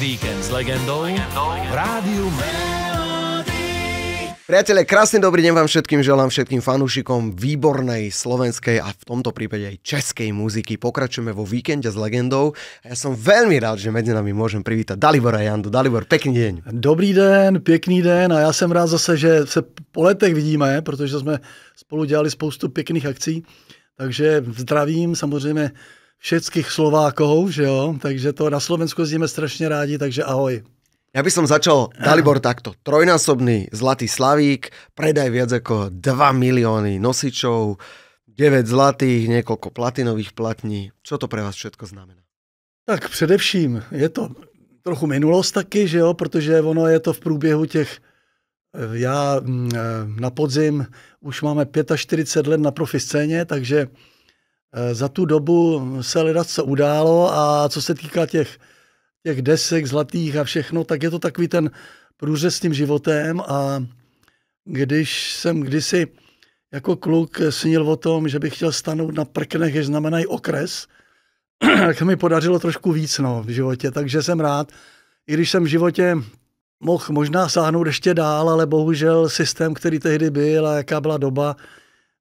Víkend s legendou, legendou. Rádiu Priatelia, krásny dobrý deň vám všetkým želám, všetkým fanúšikom výbornej slovenskej a v tomto prípade aj českej muziky. Pokračujeme vo víkende s legendou a ja som veľmi rád, že medzi nami môžem privítať Dalibora Jandu. Dalibor, pekný deň. Dobrý den, pekný den a já jsem rád zase, že se po letech vidíme, protože jsme spolu dělali spoustu pěkných akcí. Takže zdravím samozřejmě všetkých Slovákov, že jo? Takže to na Slovensku zíme strašně rádi, takže ahoj. Ja by som začal, Dalibor, takto. Trojnásobný zlatý slavík, predaj viac ako 2 milióny nosičov, 9 zlatých, niekoľko platinových platní. Čo to pre vás všetko znamená? Tak především je to trochu minulost taky, že jo, protože ono je to v průběhu těch, eh, já mm, eh, na podzim už máme 45 let na profi scéně, takže Eh, za tu dobu se hledat co událo a co se týká těch, těch desek zlatých a všechno, tak je to takový ten průřez s tím životem a když jsem kdysi jako kluk snil o tom, že bych chtěl stanout na prknech, jež znamenají okres, tak mi podařilo trošku víc no, v životě, takže jsem rád. I když jsem v životě mohl možná sáhnout ještě dál, ale bohužel systém, který tehdy byl a jaká byla doba,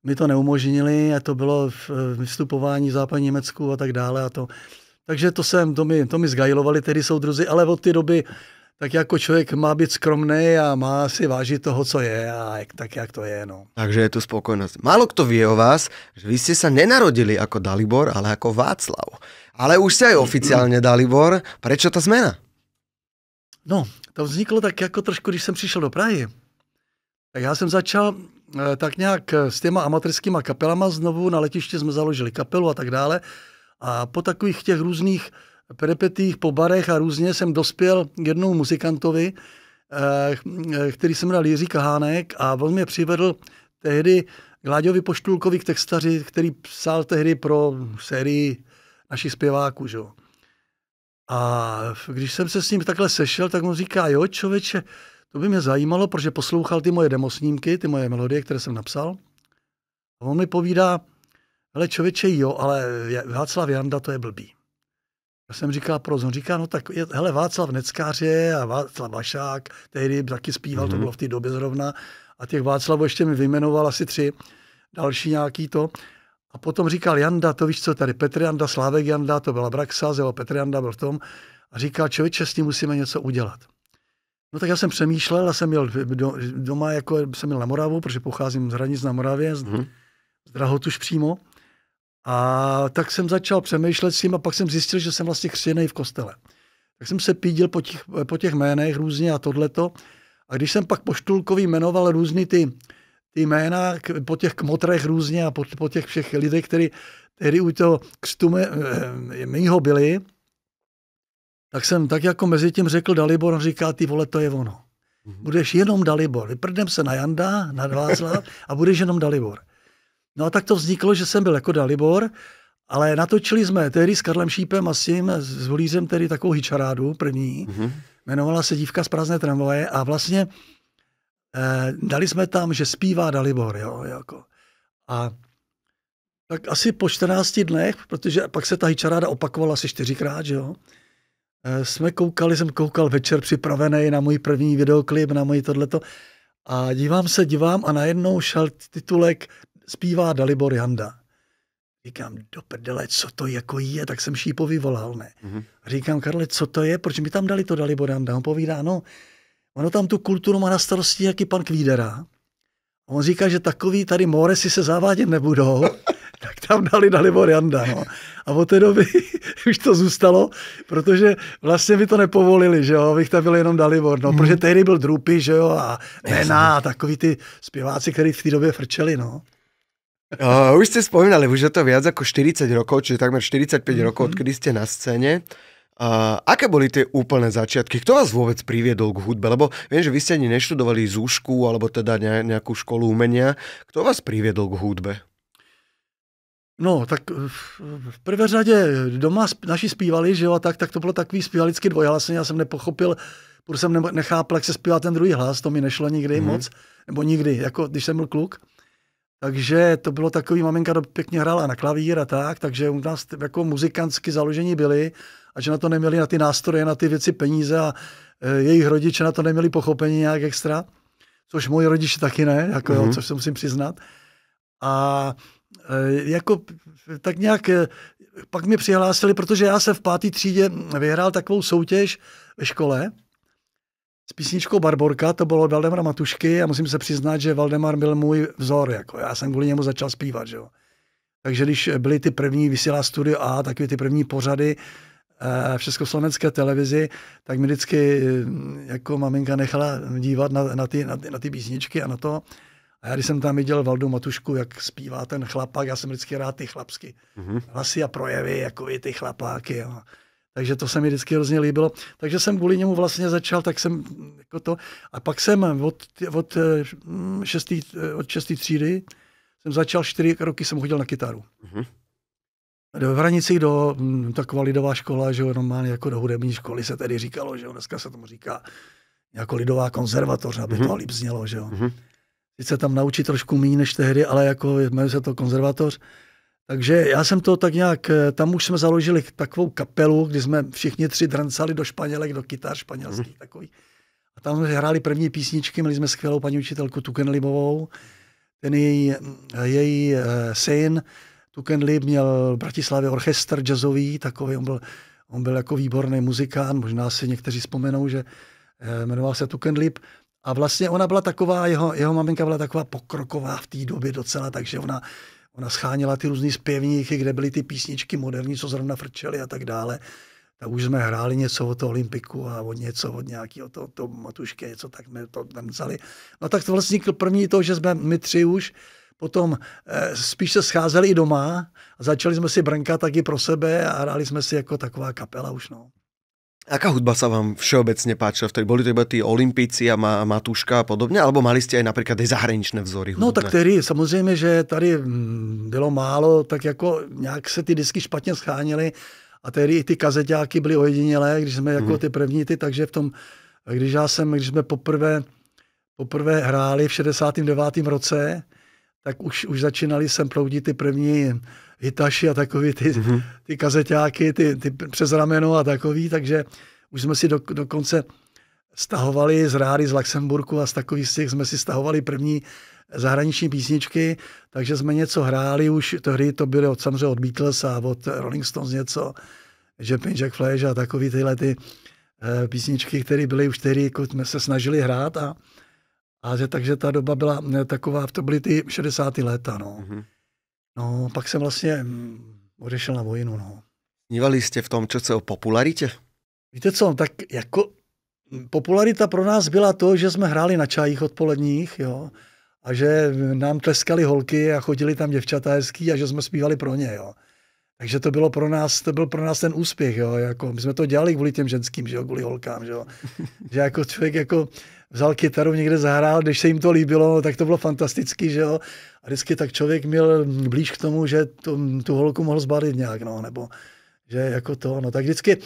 mi to neumožnili a to bylo v vystupování v západní Německu a tak dále a to. Takže to jsem, to mi, to mi zgajlovali tedy soudruzi, ale od té doby tak jako člověk má být skromný a má si vážit toho, co je a jak, tak, jak to je. No. Takže je tu spokojnost. Málo kdo ví o vás, že vy jste se nenarodili jako Dalibor, ale jako Václav. Ale už se aj oficiálně Dalibor. Proč ta změna? No, to vzniklo tak jako trošku, když jsem přišel do Prahy. Tak já jsem začal Eh, tak nějak eh, s těma amatérskýma kapelama znovu na letišti jsme založili kapelu a tak dále. A po takových těch různých peripetích po barech a různě jsem dospěl jednou muzikantovi, eh, který se jmenal Jiří Kahánek a on mě přivedl tehdy k Láďovi Poštulkovi, k textaři, který psal tehdy pro sérii našich zpěváků. Že? A když jsem se s ním takhle sešel, tak on říká, jo člověče, to by mě zajímalo, protože poslouchal ty moje demosnímky, ty moje melodie, které jsem napsal. A on mi povídá, ale člověče, jo, ale Václav Janda to je blbý. Já jsem říkal, proč? On říká, no tak, je, hele, Václav je a Václav Vašák, tehdy taky zpíval, mm-hmm. to mhm. bylo v té době zrovna, a těch Václavů ještě mi vyjmenoval asi tři, další nějaký to. A potom říkal Janda, to víš co, tady Petr Janda, Slávek Janda, to byla Braxa, jo, Petr Janda byl v tom, a říkal, člověče, s tím musíme něco udělat. No tak já jsem přemýšlel a jsem měl do, doma, jako jsem měl na Moravu, protože pocházím z Hranic na Moravě, z, mm-hmm. z Drahotuš přímo. A tak jsem začal přemýšlet s tím a pak jsem zjistil, že jsem vlastně křtěný v kostele. Tak jsem se pídil po těch, po těch jménech různě a tohleto. A když jsem pak poštulkový jmenoval různý ty, ty jména k, po těch kmotrech různě a po, po těch všech lidech, který který u toho křtu eh, mýho byli, tak jsem tak jako mezi tím řekl Dalibor, on říká, ty vole, to je ono. Mhm. Budeš jenom Dalibor. Vyprdem se na Janda, na Václav a budeš jenom Dalibor. No a tak to vzniklo, že jsem byl jako Dalibor, ale natočili jsme tehdy s Karlem Šípem a s tím, s Volízem tedy takovou hičarádu první. Mm-hmm. Jmenovala se Dívka z prázdné tramvaje a vlastně eh, dali jsme tam, že zpívá Dalibor. Jo, jako. A tak asi po 14 dnech, protože pak se ta hičaráda opakovala asi čtyřikrát, že jo, Eh, jsme koukali, jsem koukal večer připravený na můj první videoklip, na můj tohleto a dívám se, dívám a najednou šel titulek Zpívá Dalibor Janda. Říkám, do prdele, co to jako je? Tak jsem šípový volal, ne? Mm-hmm. Říkám, Karle, co to je? Proč mi tam dali to Dalibor Janda? On povídá, no, ono tam tu kulturu má na starosti jaký pan Kvídera. On říká, že takový tady moresy se zavádět nebudou. tak tam dali Dalibor Janda. No. A od té doby už to zůstalo, protože vlastně by to nepovolili, že jo, bych tam byl jenom Dalibor, no, hmm. protože tehdy byl Drupy, že jo, a Nena a takový ty zpěváci, který v té době frčeli, no. Uh, už jste spomínali, už je to viac jako 40 rokov, čiže takmer 45 mm-hmm. rokov, odkedy jste na scéně. Uh, aké boli ty úplné začiatky? Kto vás vôbec priviedol k hudbe? Lebo viem, že vy ste ani neštudovali zúšku alebo teda nejakú školu umenia. Kto vás priviedol k hudbe? No, tak eh, v prvé řadě doma naši zpívali, že jo, a tak, tak to bylo takový zpívalický dvojhlasný, já jsem nepochopil, protože jsem nechápal, jak se zpívá ten druhý hlas, to mi nešlo nikdy mm-hmm. moc, nebo nikdy, jako když jsem byl kluk. Takže to bylo takový, maminka do pěkně hrála na klavír a tak, takže u nás jako muzikantsky založení byli a že na to neměli na ty nástroje, na ty věci peníze a e, jejich rodiče na to neměli pochopení nějak extra, což moji rodiče taky ne, jako, mm-hmm. jo, mhm. což se musím přiznat. A Eh, jako tak nějak eh, pak mě přihlásili, protože já jsem v páté třídě vyhrál takovou soutěž ve škole s písničkou Barborka, to bylo Valdemara Matušky a musím se přiznat, že Valdemar byl můj vzor, jako já jsem kvůli němu začal zpívat, že jo. Takže když byly ty první vysílá studio A, takové ty první pořady eh, v československé televizi, tak mi vždycky jako maminka nechala dívat na, na, ty, na, ty, na ty písničky a na to. A já, když jsem tam viděl Valdu Matušku, jak zpívá ten chlapák, já jsem vždycky rád ty chlapsky. Mm-hmm. Hlasy a projevy, jako i ty chlapáky. Jo. Takže to se mi vždycky hrozně líbilo. Takže jsem kvůli němu vlastně začal, tak jsem jako to. A pak jsem od, od, mm, šestý, od šestý třídy, jsem začal čtyři roky, jsem chodil na kytaru. Mm-hmm. V Hranicích do mm, taková lidová škola, že jo, normálně jako do hudební školy se tedy říkalo, že jo, dneska se tomu říká jako lidová konzervatoř, aby mm-hmm. to mhm. líp znělo, že jo. Mm-hmm sice tam naučí trošku méně než tehdy, ale jako jmenuje se to konzervatoř. Takže já jsem to tak nějak, eh, tam už jsme založili takovou kapelu, kdy jsme všichni tři drancali do Španělek, do kytar španělských mm. takový. A tam jsme hráli první písničky, měli jsme skvělou paní učitelku Tukenlibovou. Ten její, eh, její eh, syn, Tukenlib, měl v Bratislavě orchestr jazzový, takový, on byl, on byl jako výborný muzikán, možná si někteří vzpomenou, že jmenoval se Tukenlib. Lib. A vlastně ona byla taková, jeho, jeho maminka byla taková pokroková v té době docela, takže ona, ona schánila ty různé zpěvníky, kde byly ty písničky moderní, co zrovna frčely a tak dále. Tak už jsme hráli něco o to Olympiku a od něco od nějakého to, to matušky, něco tak jsme to tam vzali. No tak to vlastně první to, že jsme my tři už, potom eh, spíš se scházeli i doma a začali jsme si brnkat taky pro sebe a hráli jsme si jako taková kapela už. No. Aká hudba sa vám všeobecne páčila vtedy? Boli to iba tí olimpíci a Matuška a podobně? Alebo mali ste aj napríklad aj zahraničné vzory hudobné? No tak tedy samozřejmě, že tady mm, bylo málo, tak jako nějak se ty disky špatně schánili a tedy i ty kazeťáky byly ojedinělé, když jsme jako mhm. ty první ty, takže v tom, když já jsem, když jsme poprvé, poprvé hráli v 69. roce, tak už, už začínali sem proudit ty první Hitaši a takový ty, mm-hmm. ty kazeťáky, ty, ty přes rameno a takový, takže už jsme si do, dokonce stahovali z rády z Luxemburku a z takových z těch jsme si stahovali první zahraniční písničky, takže jsme něco hráli už, hry to byly od, samozřejmě od Beatles a od Rolling Stones něco, že Pink Jack Flash a takový tyhle ty e, písničky, které byly už tehdy, jako jsme se snažili hrát a, a že takže ta doba byla eh, taková, to byly ty 60. léta, no. Mm-hmm. No, pak jsem vlastně mm, odešel na vojnu, no. Snívali jste v tom co se o popularitě? Víte co, tak jako mm, popularita pro nás byla to, že jsme hráli na čajích odpoledních, jo, a že nám tleskali holky a chodili tam děvčata hezký a že jsme zpívali pro ně, jo. Takže to bylo pro nás, to byl pro nás ten úspěch, jo, jako my jsme to dělali kvůli těm ženským, že jo, kvůli holkám, že jo. že jako člověk jako vzal kytaru, někde zahrál, když se jim to líbilo, no, tak to bylo fantastický, že jo. A vždycky tak člověk měl blíž k tomu, že tu, tu holku mohl zbalit nějak, no, nebo že jako to, no tak vždycky,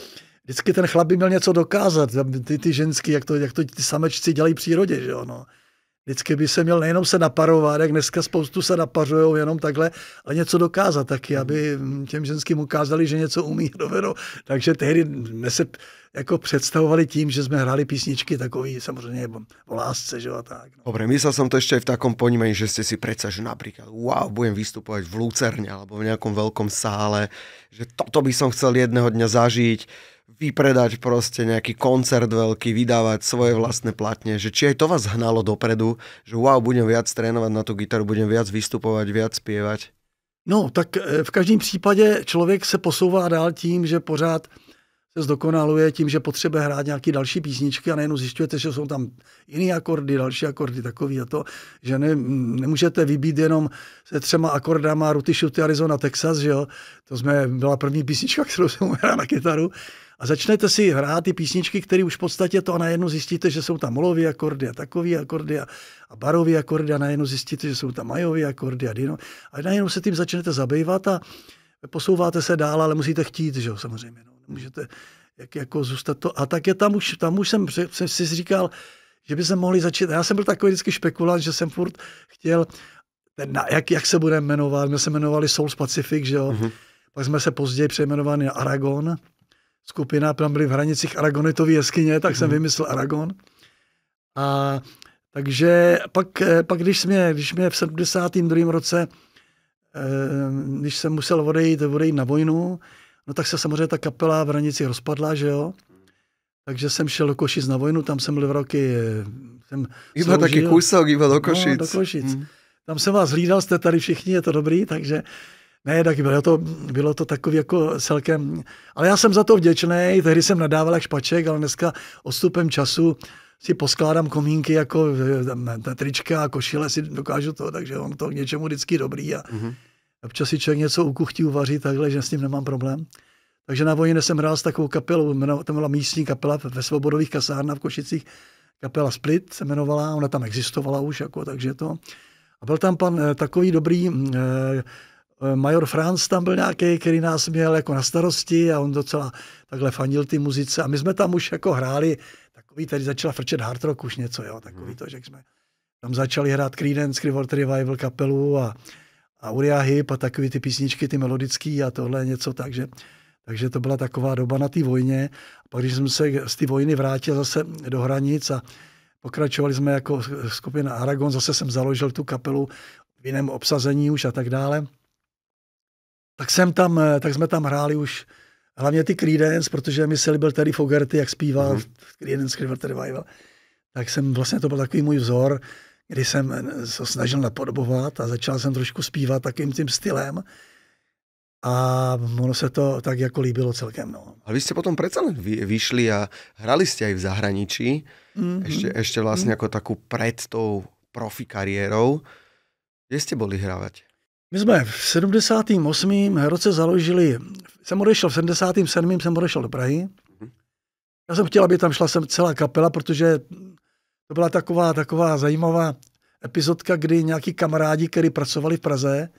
vždycky ten chlap by měl něco dokázat, ty, ty ženský, jak to, jak to ty samečci dělají v přírodě, že jo, no. Vždycky by se měl nejenom se naparovat, jak dneska spoustu se napařujou jenom takhle, ale něco dokázat taky, aby těm ženským ukázali, že něco umí, dovedou. Takže tehdy nese, jako představovali tím, že jsme hráli písničky takový samozřejmě o lásce, že jo, tak. No. Dobre, myslel jsem to ještě v takom ponímení, že jste si přece, že například, wow, budem vystupovat v Lucerně alebo v nějakom velkom sále, že toto by som chcel jedného dňa zažít, vypredať prostě nějaký koncert velký, vydávat svoje vlastné platně, že či aj to vás hnalo dopredu, že wow, budem viac trénovat na tu gitaru, budem viac vystupovat, viac zpívat. No, tak eh, v každém případě člověk se posouvá dál tím, že pořád se zdokonaluje tím, že potřebuje hrát nějaké další písničky a nejenom zjišťujete, že jsou tam jiné akordy, další akordy, takový a to, že ne, nemůžete vybít jenom se třema akordama Ruty Shooty Arizona Texas, že jo? To jsme, byla první písnička, kterou jsem hrál na kytaru. A začnete si hrát ty písničky, které už v podstatě to a najednou zjistíte, že jsou tam molové akordy a takové akordy a, a akordy a najednou zjistíte, že jsou tam majové akordy a dino. A najednou se tím začnete zabývat a posouváte se dál, ale musíte chtít, že jo, samozřejmě. No. Nemůžete jak, jako zůstat to. A tak je tam už, tam už jsem, jsem si říkal, že by se mohli začít. Já jsem byl takový vždycky špekulant, že jsem furt chtěl, ten, na, jak, jak se budeme jmenovat. My se jmenovali Soul Pacific, že jo. Mm-hmm. Pak jsme se později přejmenovali na Aragon. Skupina, tam byly v hranicích Aragonitové jeskyně, tak mm-hmm. jsem mhm. vymyslel Aragon. A takže pak, pak když, mě, když mě v 72. roce, eh, když jsem musel odejít, odejít na vojnu, No tak se samozřejmě ta kapela v Hranici rozpadla, že jo? Takže jsem šel do Košic na vojnu, tam jsem byl v roky... Jsem iba sloužil, taky kusok, iba do Košic. No, do Košic. Mm. Tam jsem vás hlídal, jste tady všichni, je to dobrý, takže... Ne, tak bylo to, bylo to takový jako celkem... Ale já jsem za to vděčný, tehdy jsem nadával jak špaček, ale dneska odstupem času si poskládám komínky jako eh, eh, trička a košile si dokážu to, takže on to k něčemu vždycky dobrý a... Mm-hmm Občas si člověk něco kuchtí uvaří takhle, že s ním nemám problém. Takže na vojně jsem hrál s takovou kapelou, tam byla místní kapela ve Svobodových kasárnách v Košicích, kapela Split se jmenovala, ona tam existovala už, jako, takže to. A byl tam pan eh, takový dobrý, mm, eh, eh, Major Franz tam byl nějaký, který nás měl jako na starosti a on docela takhle fanil ty muzice. A my jsme tam už jako hráli, takový, tady začala frčet hard rock už něco, jo, takový hmm. to, že jsme tam začali hrát Creedence, Clearwater Revival kapelu a Aurea Hip a takové ty písničky, ty melodické a tohle něco, takže, takže to byla taková doba na té vojně. A pak, když jsem se z té vojny vrátil zase do hranic a pokračovali jsme jako skupina Aragon, zase jsem založil tu kapelu v jiném obsazení už a tak dále. Tak, jsem tam, tak jsme tam hráli už hlavně ty Creedence, protože mi se líbil tady Fogerty, jak zpíval mm-hmm. Creedence Clearwater Revival. Tak jsem vlastně, to byl takový můj vzor, kdy jsem eh, se snažil napodobovat a začal jsem trošku zpívat takým tím stylem. A ono se to tak jako líbilo celkem. No. A vy jste potom přece vy, vyšli a hrali jste i v zahraničí, mm-hmm. ještě, ještě vlastně mm-hmm. jako takovou před tou profi kariérou. Kde jste byli hrávat? My jsme v 78. roce založili, jsem odešel v 77. jsem odešel do Prahy. Mhm. Já jsem chtěl, aby tam šla sem celá kapela, protože to byla taková, taková zajímavá epizodka, kdy nějaký kamarádi, kteří pracovali v Praze,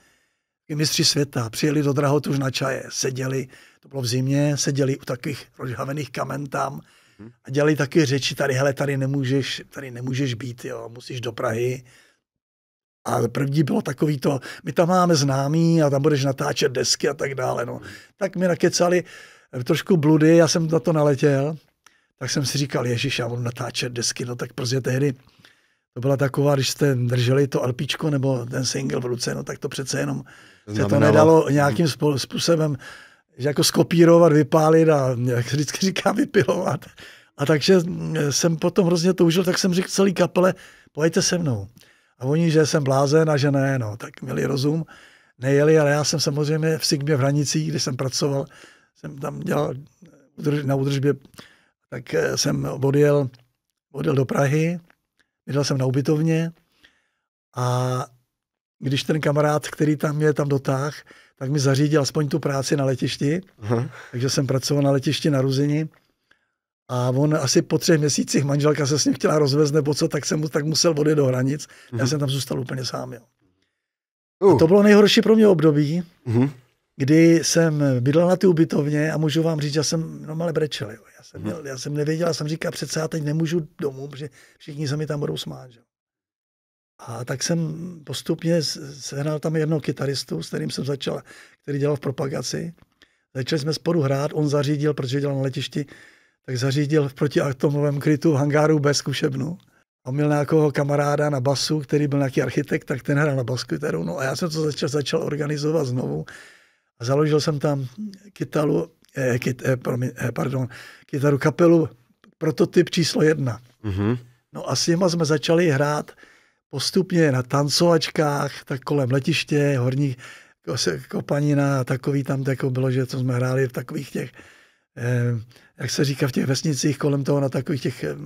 i mistři světa, přijeli do Drahotuž na čaje, seděli, to bylo v zimě, seděli u takových rozhavených kamen tam mhm. a dělali taky řeči, tady, hele, tady nemůžeš, tady nemůžeš být, jo, musíš do Prahy. A první bylo takový to, my tam máme známý a tam budeš natáčet desky a tak dále, no. Mhm. Tak mi nakecali trošku bludy, já jsem na to naletěl, tak jsem si říkal, Ježíš, já budu natáčet desky, no tak prostě tehdy to byla taková, když jste drželi to alpíčko nebo ten single v ruce, no tak to přece jenom se to nedalo nějakým způsobem že jako skopírovat, vypálit a jak se vždycky říká, vypilovat. A takže mm, jsem potom hrozně toužil, tak jsem řekl celý kapele, pojďte se mnou. A oni, že jsem blázen a že ne, no, tak měli rozum, nejeli, ale já jsem samozřejmě v Sigmě v Hranicích, kde jsem pracoval, jsem tam dělal na údržbě tak eh, jsem odjel, odjel do Prahy, bydlel jsem na ubytovně a když ten kamarád, který tam je, tam dotáh, tak mi zařídil aspoň tu práci na letišti, uh-huh. takže jsem pracoval na letišti na Ruzini a on asi po třech měsících manželka se s ním chtěla rozvést nebo co, tak jsem mu tak musel odjet do hranic. uh-huh. Já mhm. jsem tam zůstal úplně sám. Jo. Uh. A to bylo nejhorší pro mě období, uh kdy jsem bydlel na ty ubytovně a můžu vám říct, že jsem normálně brečel. Jo. Já, jsem mhm. měl, já jsem nevěděl, já jsem říkal, přece já teď nemůžu domů, protože všichni se mi tam budou smát. Že? A tak jsem postupně sehnal tam jednoho kytaristu, s kterým jsem začal, který dělal v propagaci. Začali jsme spolu hrát, on zařídil, protože dělal na letišti, tak zařídil v protiatomovém krytu v hangáru bez zkušebnu. A měl nějakého kamaráda na basu, který byl nějaký architekt, tak ten hrál na baskytaru. No a já jsem to začal, začal organizovat znovu a založil jsem tam kytalu, eh, kyt, eh, promi, eh, pardon, kytaru kapelu prototyp číslo jedna. Mm-hmm. No a s nima jsme začali hrát postupně na tancovačkách, tak kolem letiště, horní kopanina a takový tam, jako bylo, že to jsme hráli v takových těch, eh, jak se říká, v těch vesnicích kolem toho, na takových těch eh,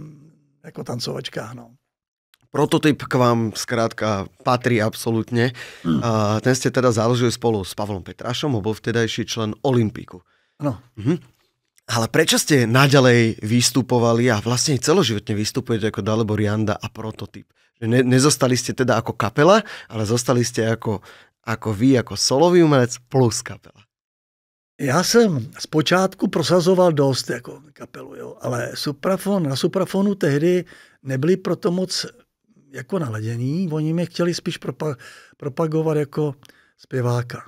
jako tancovačkách. No prototyp k vám zkrátka patrí absolútne. Mm. A ten ste teda založili spolu s Pavlom Petrašom, bol vtedajší člen Olympiku. Ano. Mhm. Ale prečo ste naďalej vystupovali a vlastne celoživotne vystupujete ako Dalebo Rianda a prototyp? Ne, nezostali ste teda ako kapela, ale zostali ste jako, ako vy, jako solový umelec plus kapela. Já jsem zpočátku prosazoval dost jako kapelu, jo, ale suprafon, na suprafonu tehdy nebyly proto moc jako naladění, oni mě chtěli spíš propa- propagovat jako zpěváka.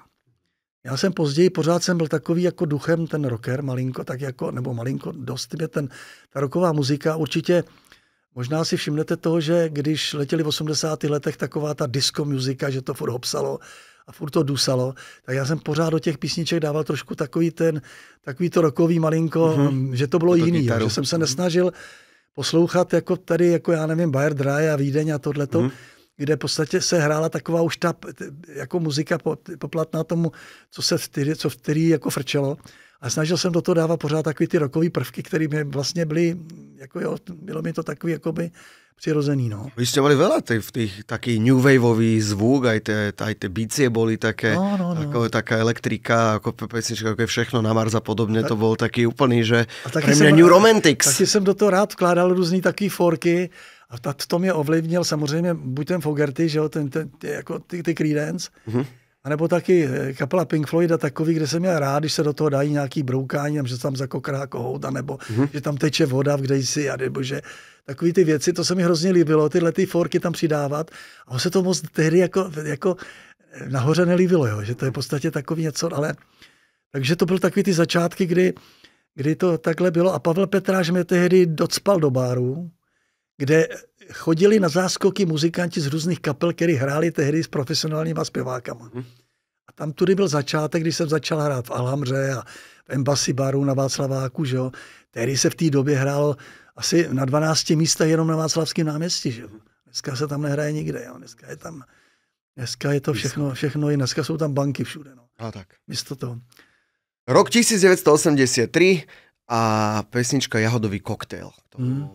Já jsem později, pořád jsem byl takový jako duchem ten rocker, malinko, tak jako, nebo malinko, dost mě ten, ta roková muzika. Určitě možná si všimnete toho, že když letěli v 80. letech taková ta disco muzika, že to furt hopsalo a furt to dusalo, tak já jsem pořád do těch písniček dával trošku takový ten, takový to rokový malinko, mm-hmm. že to bylo to jako jiný, to že jsem se mhm. nesnažil, mm-hmm poslouchat jako tady, jako já nevím, Bayer Dry a Vídeň a tohleto, mm. kde v podstatě se hrála taková už ta jako muzika poplatná tomu, co se v který, co v který jako frčelo. A snažil jsem do toho dávat pořád takový ty rokový prvky, které mi vlastně byly, jako jo, bylo mi to takový, jakoby, přirozený. No. Vy jste mali veľa v tých taký new waveový zvuk, aj tie, aj tie bicie boli také, no, no, no. Ako, taká elektrika, ako pesnička, ako je všechno na Mars a podobně, to bylo taký úplný, že a taky pre mě jsem, New Romantics. Taky jsem do toho rád vkládal různé taky forky a to mě ovlivnil samozřejmě buď ten Fogerty, že jo, ten, ten, jako ty, ty Creedence, mm-hmm a nebo taky eh, kapela Pink Floyd a takový, kde jsem měl rád, když se do toho dají nějaký broukání, že tam zakokrá kohout, jako nebo mm-hmm. že tam teče voda v kdejsi, a nebo že takový ty věci, to se mi hrozně líbilo, tyhle ty forky tam přidávat. A on se to moc tehdy jako, jako eh, nahoře nelíbilo, jo, že to je v podstatě takový něco, ale... Takže to byl takový ty začátky, kdy, kdy to takhle bylo. A Pavel Petráš mě tehdy docpal do báru, kde chodili na záskoky muzikanti z různých kapel, který hráli tehdy s profesionálníma zpěvákama. Mhm. A tam tudy byl začátek, když jsem začal hrát v Alhamře a v Embassy Baru na Václaváku, že jo. Tehdy se v té době hrál asi na 12 místech jenom na Václavském náměstí, že jo. Mhm. Dneska se tam nehraje nikde, jo. Dneska je tam, dneska je to všechno, všechno i dneska jsou tam banky všude, no. A tak. Místo toho. Rok 1983 a pesnička Jahodový koktejl. To hmm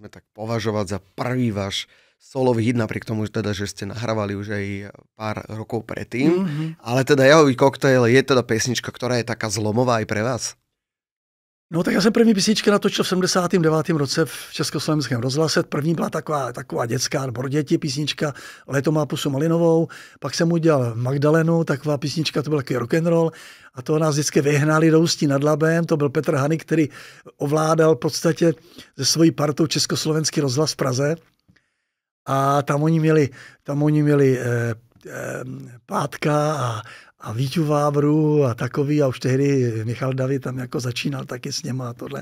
môžeme tak považovať za prvý váš solový hit, napriek tomu, že teda, že ste nahrávali už aj pár rokov predtým. Mm-hmm. Ale teda Jahový koktejl je teda pesnička, ktorá je taká zlomová aj pre vás. No tak já jsem první písničky natočil v 79. roce v Československém rozhlase. První byla taková, taková dětská, pro děti písnička Leto má pusu malinovou. Pak jsem udělal Magdalenu, taková písnička, to byl takový rock and roll. A to nás vždycky vyhnali Ústí nad labem. To byl Petr Hany, který ovládal v podstatě ze svojí partou Československý rozhlas v Praze. A tam oni měli, tam oni měli eh, eh Pátka a, a Víťu Vábru a takový a už tehdy Michal David tam jako začínal taky s něma a tohle.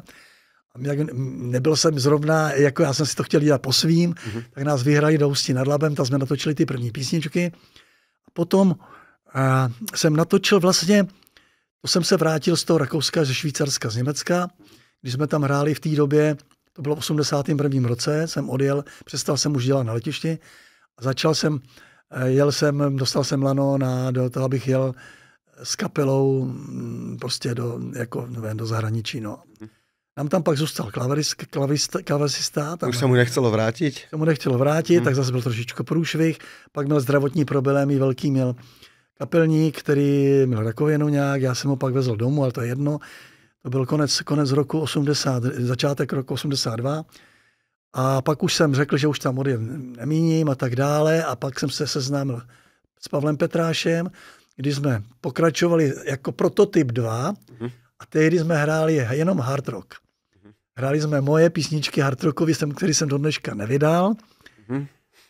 A jak nebyl jsem zrovna, jako já jsem si to chtěl dělat po svým, mm-hmm. tak nás vyhrali do Ústí nad Labem, tam jsme natočili ty první písničky. A potom a, jsem natočil vlastně, to jsem se vrátil z toho Rakouska, ze Švýcarska, z Německa, když jsme tam hráli v té době, to bylo v 81. roce, jsem odjel, přestal jsem už dělat na letišti a začal jsem Eh, jel jsem, dostal jsem lano na, do toho, abych jel s kapelou mm, prostě do, jako, nevím, do zahraničí. No. Nám mhm. tam pak zůstal klavis, klavista, klavisista. Tam, Už se mu nechcelo vrátit. Se mu nechtělo vrátit, hmm. tak zase byl trošičku průšvih. Pak měl zdravotní problémy, velký měl kapelník, který měl rakovinu nějak, já jsem ho pak vezl domů, ale to je jedno. To byl konec, konec roku 80, začátek roku 82. A pak už jsem řekl, že už tam odjet nemíním a tak dále. A pak jsem se seznámil s Pavlem Petrášem, kdy jsme pokračovali jako prototyp 2 mm-hmm. a tehdy jsme hráli jenom hard rock. Mhm. Hráli jsme moje písničky hard rockový, který jsem do dneška nevydal. Mm-hmm.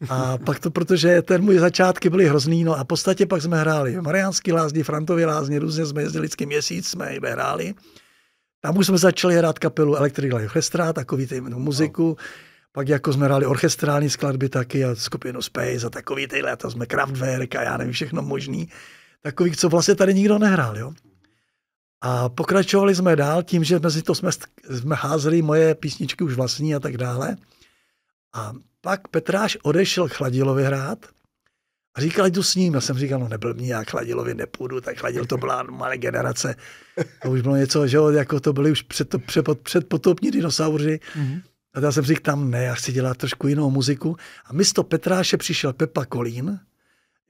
A pak to, protože ten můj začátky byly hrozný, no a v podstatě pak jsme hráli Mariánský lázně, Frantovy lázně, různě jsme jezdili vždycky měsíc, jsme jim hráli. Tam už jsme začali hrát kapelu Electric Light Orchestra, takový ty no, muziku. No pak jako jsme hráli orchestrální skladby taky a skupinu Space a takový tyhle, a to jsme Kraftwerk a já nevím, všechno možný. Takových, co vlastně tady nikdo nehrál, jo. A pokračovali jsme dál tím, že mezi to jsme, jsme házeli moje písničky už vlastní a tak dále. A pak Petráš odešel k Chladilovi hrát a říkal, jdu s ním. Já jsem říkal, no mě, já Chladilovi nepůjdu, tak Chladil to byla malé generace. To už bylo něco, že jo, jako to byly už před, před, předpotopní dinosauři. Mm-hmm. A já jsem říkal, tam ne, já chci dělat trošku jinou muziku. A místo Petráše přišel Pepa Kolín,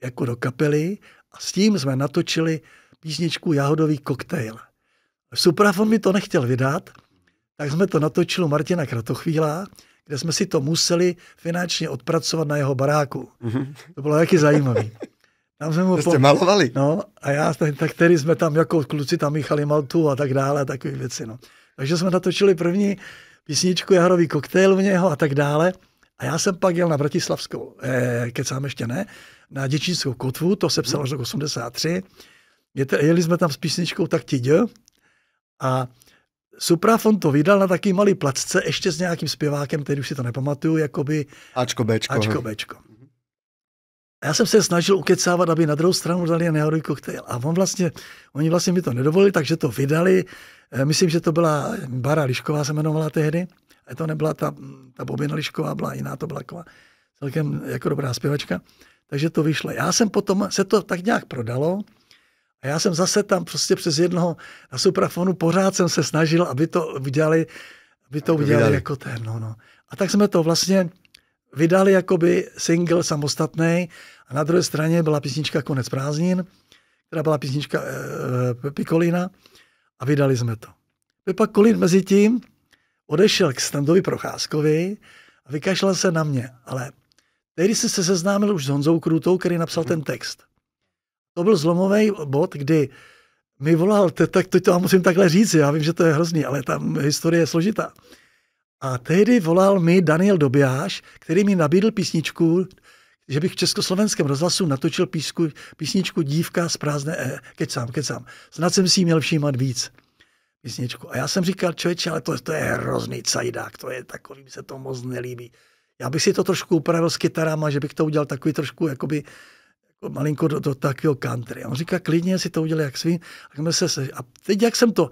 jako do kapely, a s tím jsme natočili písničku Jahodový koktejl. Suprafon mi to nechtěl vydat, tak jsme to natočili Martina Kratochvíla, kde jsme si to museli finančně odpracovat na jeho baráku. Mm-hmm. To bylo taky zajímavé. Tam jsme mu jste po... malovali. No, a já, tak tedy jsme tam jako kluci tam míchali maltu a tak dále a takové věci. No. Takže jsme natočili první písničku Jarový koktejl v něho a tak dále. A já jsem pak jel na Bratislavskou, eh, kecám ještě ne, na Děčínskou kotvu, to se psalo rok 83. Jeli jsme tam s písničkou Tak ti děl. A Suprafon to vydal na takový malý placce, ještě s nějakým zpěvákem, který už si to nepamatuju, jakoby... Ačko Bčko. Ačko Bčko. A já jsem se snažil ukecávat, aby na druhou stranu dali jen koktejl. A on vlastně, oni vlastně mi to nedovolili, takže to vydali Eh, myslím, že to byla Bara Lišková se jmenovala tehdy. A eh, to nebyla ta, ta Bobina Lišková, byla jiná, to byla taková celkem jako dobrá zpěvačka. Takže to vyšlo. Já jsem potom, se to tak nějak prodalo, a já jsem zase tam prostě přes jednoho na suprafonu pořád jsem se snažil, aby to udělali, aby to udělali vydali. jako ten. No, no. A tak jsme to vlastně vydali jakoby single samostatný a na druhé straně byla písnička Konec prázdnin, která byla písnička e, eh, Pikolina a vydali jsme to. Pepa Kolín mezi tím odešel k standovi Procházkovi a vykašlal se na mě, ale tehdy jsem se seznámil už s Honzou Krutou, který napsal ten text. To byl zlomový bod, kdy mi volal, tak to, to musím takhle říct, já vím, že to je hrozný, ale tam historie je složitá. A tehdy volal mi Daniel Dobiáš, který mi nabídl písničku že bych v československém rozhlasu natočil písku, písničku Dívka z prázdné E. Kecám, kecám. Snad jsem si ji měl všímat víc písničku. A já jsem říkal, člověče, ale to, to je hrozný cajdák, to je takový, mi se to moc nelíbí. Já bych si to trošku upravil s kytarama, že bych to udělal takový trošku, jakoby, jako malinko do, do takového country. A on říká, klidně si to udělal jak svým. A, se, a teď, jak jsem to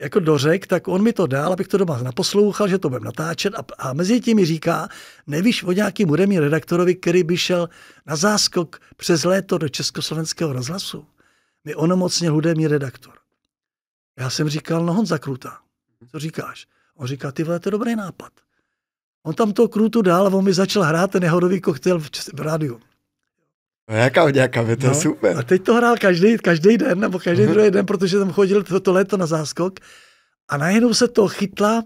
jako dořek, tak on mi to dal, abych to doma naposlouchal, že to budeme natáčet a, a mezi tím mi říká, nevíš o nějakým hudebním redaktorovi, který by šel na záskok přes léto do Československého rozhlasu. Mi onomocnil hudební redaktor. Já jsem říkal, no Honza Kruta, co říkáš? On říká, ty vole, to je dobrý nápad. On tam to krutu dal a on mi začal hrát ten nehodový koktejl v, v rádiu. No jaká vďaka, to no, super. A teď to hrál každý, každý den, nebo každý druhý den, protože tam chodil toto to léto na záskok. A najednou se to chytla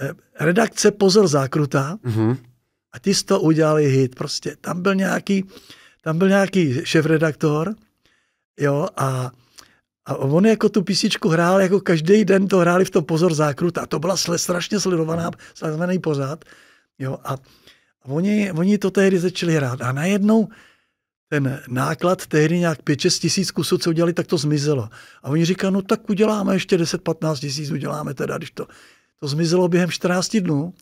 eh, redakce Pozor zákrutá uh-huh. Mhm. a ty to udělali hit. Prostě tam byl nějaký, tam byl nějaký šéf-redaktor, jo, a, a on jako tu písničku hrál, jako každý den to hráli v tom Pozor zákrutá. To byla sle, strašně sledovaná, sledovaný pořád, jo, a, a oni, oni to tehdy začali hrát. A najednou ten náklad tehdy nějak 5-6 tisíc kusů, co udělali, tak to zmizelo. A oni říkají, no tak uděláme ještě 10-15 tisíc, uděláme teda, když to, to zmizelo během 14 dnů,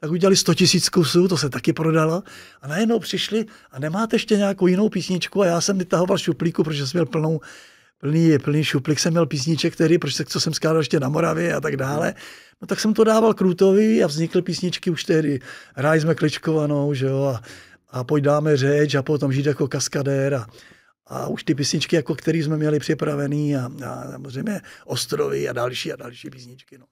tak udělali 100 tisíc kusů, to se taky prodalo a najednou přišli a nemáte ještě nějakou jinou písničku a já jsem vytahoval šuplíku, protože jsem měl plnou, plný, plný šuplík, jsem měl písniček, který, protože co jsem skládal ještě na Moravě a tak dále. No tak jsem to dával Krutovi a vznikly písničky už tehdy. Hráli jsme kličkovanou, že jo, a, a pojď dáme řeč a potom žít jako kaskadér a, a už ty písničky, jako které jsme měli připravený a, a samozřejmě ostrovy a další a další písničky. No.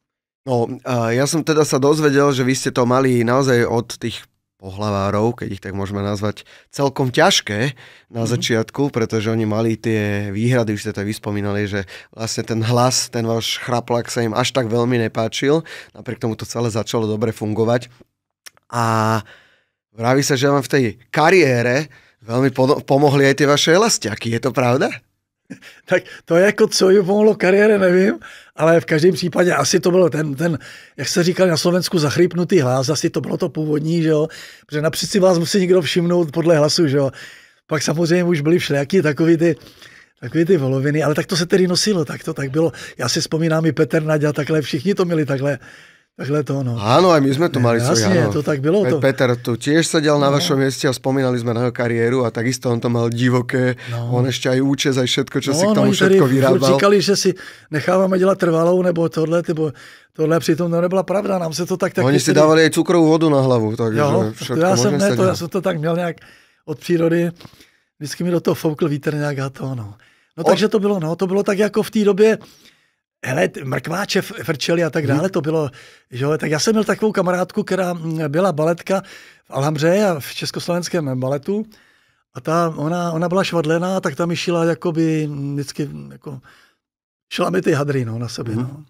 No, já jsem teda se dozvěděl, že vy jste to mali naozaj od těch pohlavárov, keď ich tak môžeme nazvať, celkom ťažké na mm začiatku, pretože oni mali tie výhrady, už ste to vyspomínali, že vlastne ten hlas, ten váš chraplak sa im až tak veľmi nepáčil, napriek tomu to celé začalo dobre fungovať. A uh, Vraví sa, že vám v tej kariére velmi pomohly aj ty vaše elastiaky, je to pravda? tak to je jako co jim pomohlo kariére, nevím, ale v každém případě asi to bylo ten, ten jak se říkal na Slovensku, zachrypnutý hlas, asi to bylo to původní, že jo, protože napřed si vás musí někdo všimnout podle hlasu, že jo. Pak samozřejmě už byly všelijaký takový ty, takový ty voloviny, ale tak to se tedy nosilo, tak to tak bylo. Já si vzpomínám i Petr Nadia, takhle všichni to měli takhle Takhle to, ono. Áno, aj my sme to mali svoj, Jasne, áno. to tak bylo. To... Peter tu tiež sedel na no. vašom mieste a spomínali sme na jeho kariéru a takisto on to mal divoké. No. On ešte aj účes, aj všetko, čo no, si k no, tomu no, všetko vyrábal. říkali, že si necháváme dělat trvalou nebo tohle, tebo tohle přitom to nebyla pravda, nám se to tak... tak Oni si tedy... dávali i cukrovou vodu na hlavu, takže jo, všetko to já jsem, ne, to, já jsem to tak měl nějak od přírody, vždycky mi do toho foukl vítr nějak a to, no. No takže to bylo, no, to bylo tak jako v té době, hele, mrkváče frčeli a tak dále, to bylo, že tak já jsem měl takovou kamarádku, která byla baletka v Alhambře a v československém baletu a ta, ona, ona byla švadlená, tak tam šila jakoby vždycky jako, šla mi ty hadry no, na sebe. Mm-hmm. No.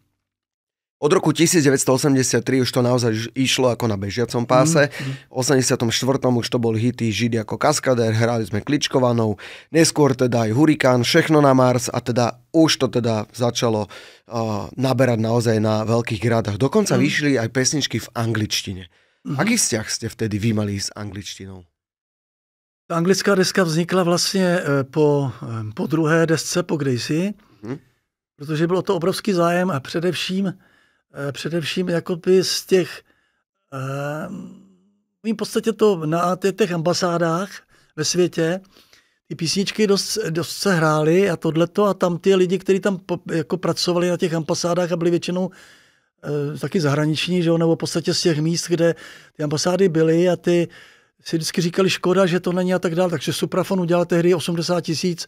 Od roku 1983 už to naozaj išlo ako na bežiacom páse. Mhm. V 84. už to bol hity Židi ako kaskader, hrali sme Kličkovanou, neskôr teda aj Hurikán, všechno na Mars a teda už to teda začalo uh, naberať naozaj na veľkých grádach. Dokonca mm. vyšli aj pesničky v angličtine. Mm. Aký vzťah ste vtedy vy mali s angličtinou? Ta anglická deska vznikla vlastně eh, po, eh, po druhé desce, po Gracie, mm. protože bylo to obrovský zájem a především Eh, především jakoby z těch, eh, v podstatě to na těch ambasádách ve světě, ty písničky dost, dost se hrály a tohleto a tam ty lidi, kteří tam po, jako pracovali na těch ambasádách a byli většinou e, taky zahraniční, že jo, nebo v podstatě z těch míst, kde ty ambasády byly a ty si vždycky říkali škoda, že to není a tak dále, takže Suprafon udělal tehdy 80 tisíc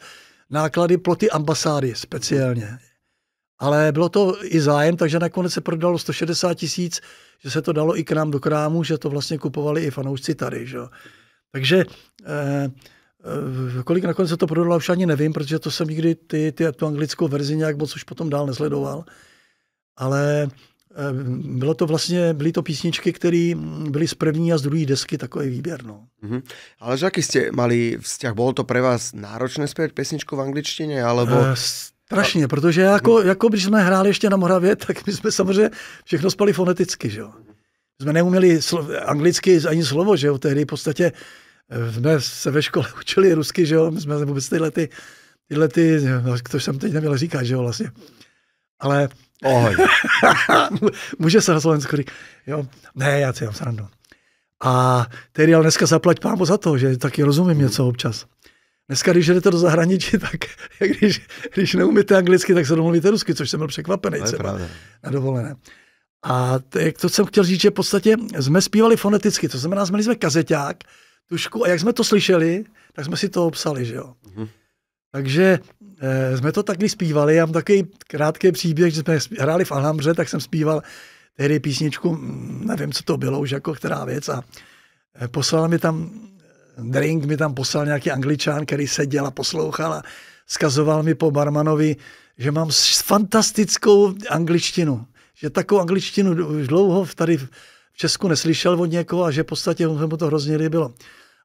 náklady pro ty ambasády speciálně ale bylo to i zájem, takže nakonec se prodalo 160 tisíc, že se to dalo i k nám do krámu, že to vlastně kupovali i fanoušci tady. Že? Takže eh, eh, kolik nakonec se to prodalo, už ani nevím, protože to jsem nikdy ty, ty, tu anglickou verzi nějak moc už potom dál nesledoval. Ale eh, bylo to vlastně, byly to písničky, které byly z první a z druhé desky takový výběr. No. Mm-hmm. Ale že jaký jste mali vzťah? Bylo to pro vás náročné zpět písničku v angličtině? Alebo... Eh, Strašně, a... protože jako, jako když jsme hráli ještě na Moravě, tak my jsme samozřejmě všechno spali foneticky, že jo. Jsme neuměli slo- anglicky ani slovo, že jo, tehdy v podstatě eh, jsme se ve škole učili rusky, že jo, my jsme vůbec tyhle ty, tyhle ty, eh, to jsem teď neměl říkat, že jo, vlastně. Ale Oj. Může se na Slovensku říct, jo, ne, já si mám srandu. A tedy ale dneska zaplať pámo za to, že taky rozumím něco občas. Dneska, když jdete do zahraničí, tak když, když neumíte anglicky, tak se domluvíte rusky, což jsem byl překvapený třeba pravda. na dovolené. A to, jak to jsem chtěl říct, že v podstatě jsme zpívali foneticky, to znamená, jsme jsme kazeťák, tušku a jak jsme to slyšeli, tak jsme si to obsali, že jo. Mm-hmm. Takže e, jsme to takhle zpívali, já mám takový krátký příběh, že jsme hráli v Alhambře, tak jsem zpíval tehdy písničku, mm, nevím, co to bylo už, jako která věc a eh, poslala mi tam drink mi tam poslal nějaký angličán, který seděl a poslouchal a skazoval mi po barmanovi, že mám fantastickou angličtinu. Že takovou angličtinu už dlouho tady v Česku neslyšel od někoho a že v podstatě mu to hrozně líbilo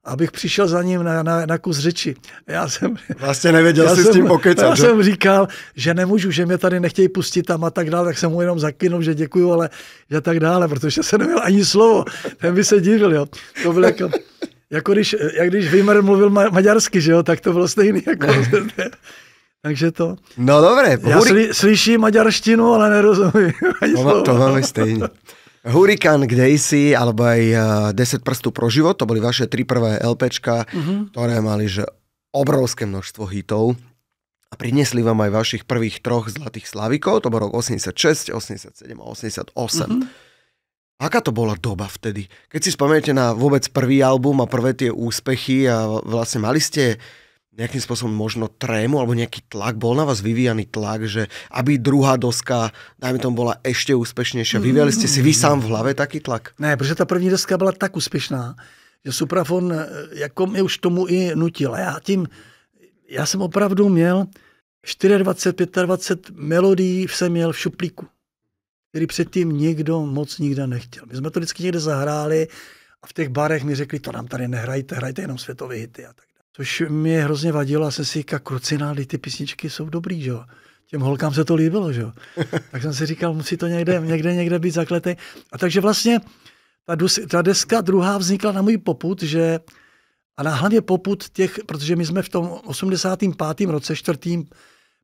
abych přišel za ním na, na, na kus řeči. Já jsem... Vlastně nevěděl já jsi jsem, s tím pokecat. Já že? jsem říkal, že nemůžu, že mě tady nechtějí pustit tam a tak dále, tak jsem mu jenom zakynul, že děkuju, ale že tak dále, protože jsem neměl ani slovo. Ten by se divil, jo. To byl jako jako když, jak když Vimer mluvil ma- maďarsky, že jo, tak to bylo stejný. Jako, takže to. No dobré. Hurik... Já sli- slyším maďarštinu, ale nerozumím ani no, To máme stejně. Hurikán jsi, alebo aj uh, eh, 10 prstů pro život, to byly vaše tři prvé LPčka, mm-hmm. které mali že obrovské množstvo hitov a priniesli vám aj vašich prvých troch zlatých slavikov, to bol rok 86, 87 a 88. Mm-hmm. Aká to bola doba vtedy? Keď si spomenete na vôbec prvý album a prvé tie úspechy a vlastne mali ste nejakým spôsobom možno trému alebo nejaký tlak, bol na vás vyvíjaný tlak, že aby druhá doska, dajme tomu, bola ještě úspěšnější. Vyvíjali jste si vy sám v hlavě taký tlak? Ne, protože ta první doska byla tak úspěšná, že Suprafon eh, jako mě už tomu i nutil. A já tím, já jsem opravdu měl 24, 25 melodií jsem měl v šuplíku který předtím nikdo moc nikde nechtěl. My jsme to vždycky někde zahráli a v těch barech mi řekli, to nám tady nehrajte, hrajte jenom světové hity a tak dále. Což mě hrozně vadilo a jsem si říkal, krucina, ty písničky jsou dobrý, že jo. Těm holkám se to líbilo, že jo. tak jsem si říkal, musí to někde, někde, někde být zakletý. A takže vlastně ta, dus, ta deska druhá vznikla na můj poput, že a na hlavně poput těch, protože my jsme v tom 85. roce, čtvrtým,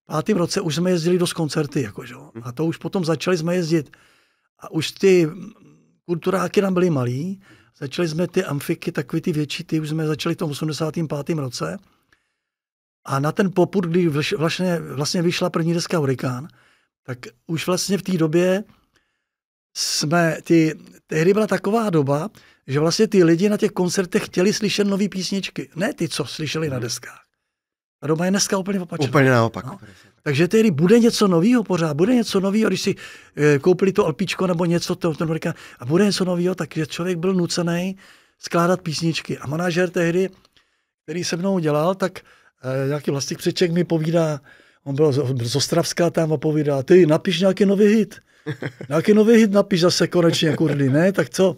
pátém roce už jsme jezdili dost koncerty, jakože. Mhm. A to už potom začali jsme jezdit. A už ty kulturáky nám byly malí, začali jsme ty amfiky, takový ty větší, ty už jsme začali v tom 85. roce. A na ten poput, kdy vlastně, vlastně vyšla první deska Hurikán, tak už vlastně v té době jsme ty, tehdy byla taková doba, že vlastně ty lidi na těch koncertech chtěli slyšet nové písničky. Ne ty, co slyšeli na mhm. deskách. Doba je dneska úplně opačná. Úplně naopak. No. Takže tedy bude něco nového pořád, bude něco nového, když si e, koupili to alpíčko nebo něco, to, to říká, a bude něco nového, takže člověk byl nucený skládat písničky. A manažer tehdy, který se mnou dělal, tak e, nějaký vlastník přeček mi povídá, on byl z, z Ostravska tam a povídá, ty napiš nějaký nový hit, nějaký nový hit napiš zase konečně, kurdy, ne, tak co?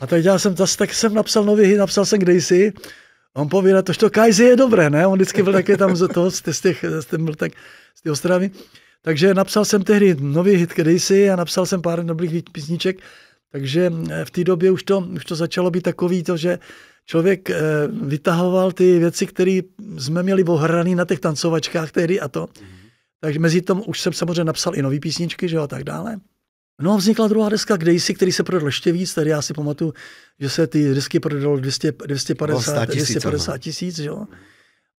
A teď já jsem zase, tak jsem napsal nový hit, napsal jsem Daisy, on povídá, no, to Kajze je dobré, ne? On vždycky byl taky tam z toho, z těch, z těch, byl tak, z těch Ostravy. Takže napsal jsem tehdy nový hit kdysi a napsal jsem pár dobrých písniček, takže eh, v té době už to, už to začalo být takový to, že člověk eh, vytahoval ty věci, které jsme měli ohraný na těch tancovačkách tehdy a to. Mhm. Takže mezi tom už jsem samozřejmě napsal i nové písničky, že jo, a tak dále. No vznikla druhá deska Daisy, který se prodal ještě víc, tady já si pamatuju, že se ty desky prodalo 200, 250, tisíc, jo.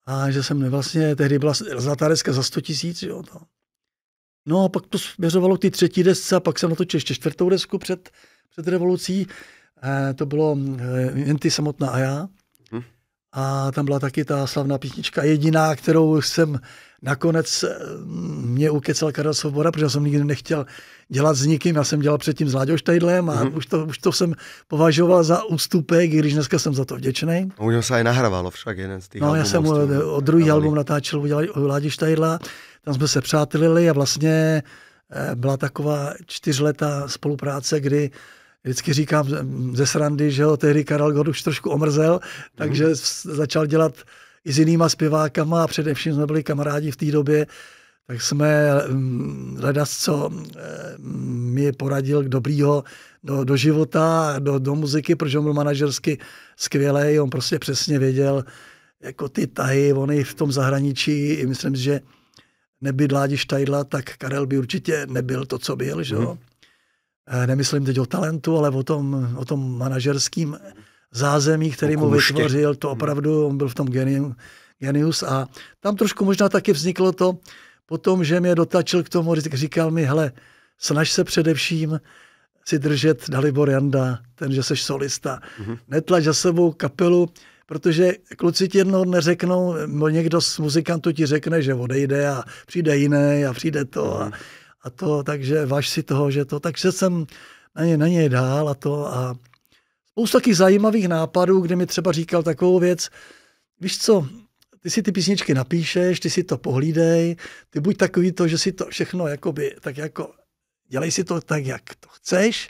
A že jsem vlastně, tehdy byla zlatá deska za 100 tisíc, jo. To. No a pak to směřovalo ty třetí desce a pak jsem natočil ještě čtvrtou desku před, před revolucí. E, to bylo e, jen ty samotná a já. Hm. A tam byla taky ta slavná písnička jediná, kterou jsem Nakonec eh, mě ukecal Karel Svoboda, protože jsem nikdy nechtěl dělat s nikým. Já jsem dělal předtím s Láďou a mm-hmm. už, to, už to jsem považoval za ústupek, i když dneska jsem za to vděčný. No, u něho se i nahrávalo však jeden z těch No, já jsem eh, o druhý nahrávali. album natáčel u Ládi Štajdla, tam jsme se přátelili a vlastně eh, byla taková čtyřletá spolupráce, kdy vždycky říkám ze srandy, že ho tehdy Karel God už trošku omrzel, takže mm. začal dělat i s jinýma zpěvákama a především jsme byli kamarádi v té době, tak jsme hledat, mm, co eh, mm, mi poradil k dobrýho do, do života, do, do muziky, protože on byl manažersky skvělý, on prostě přesně věděl, jako ty tahy, on v tom zahraničí, myslím, že nebyl Ládiš Tajdla, tak Karel by určitě nebyl to, co byl, že jo? Mm. Nemyslím teď o talentu, ale o tom, o tom manažerském zázemí, který mu vytvořil, to hmm. opravdu, on byl v tom genium, genius a tam trošku možná taky vzniklo to, potom, že mě dotačil k tomu, říkal mi, hele, snaž se především si držet Dalibor Janda, ten, že seš solista. Mm-hmm. Netlač za sebou kapelu, protože kluci ti jednoho neřeknou, no, někdo z muzikantů ti řekne, že odejde a přijde jiný a přijde to a, mhm. a to, takže váš si toho, že to. Takže jsem na ně, na ně dál a to a Spousta taky zajímavých nápadů, kde mi třeba říkal takovou věc, víš co, ty si ty písničky napíšeš, ty si to pohlídej, ty buď takový to, že si to všechno jakoby, tak jako, dělej si to tak, jak to chceš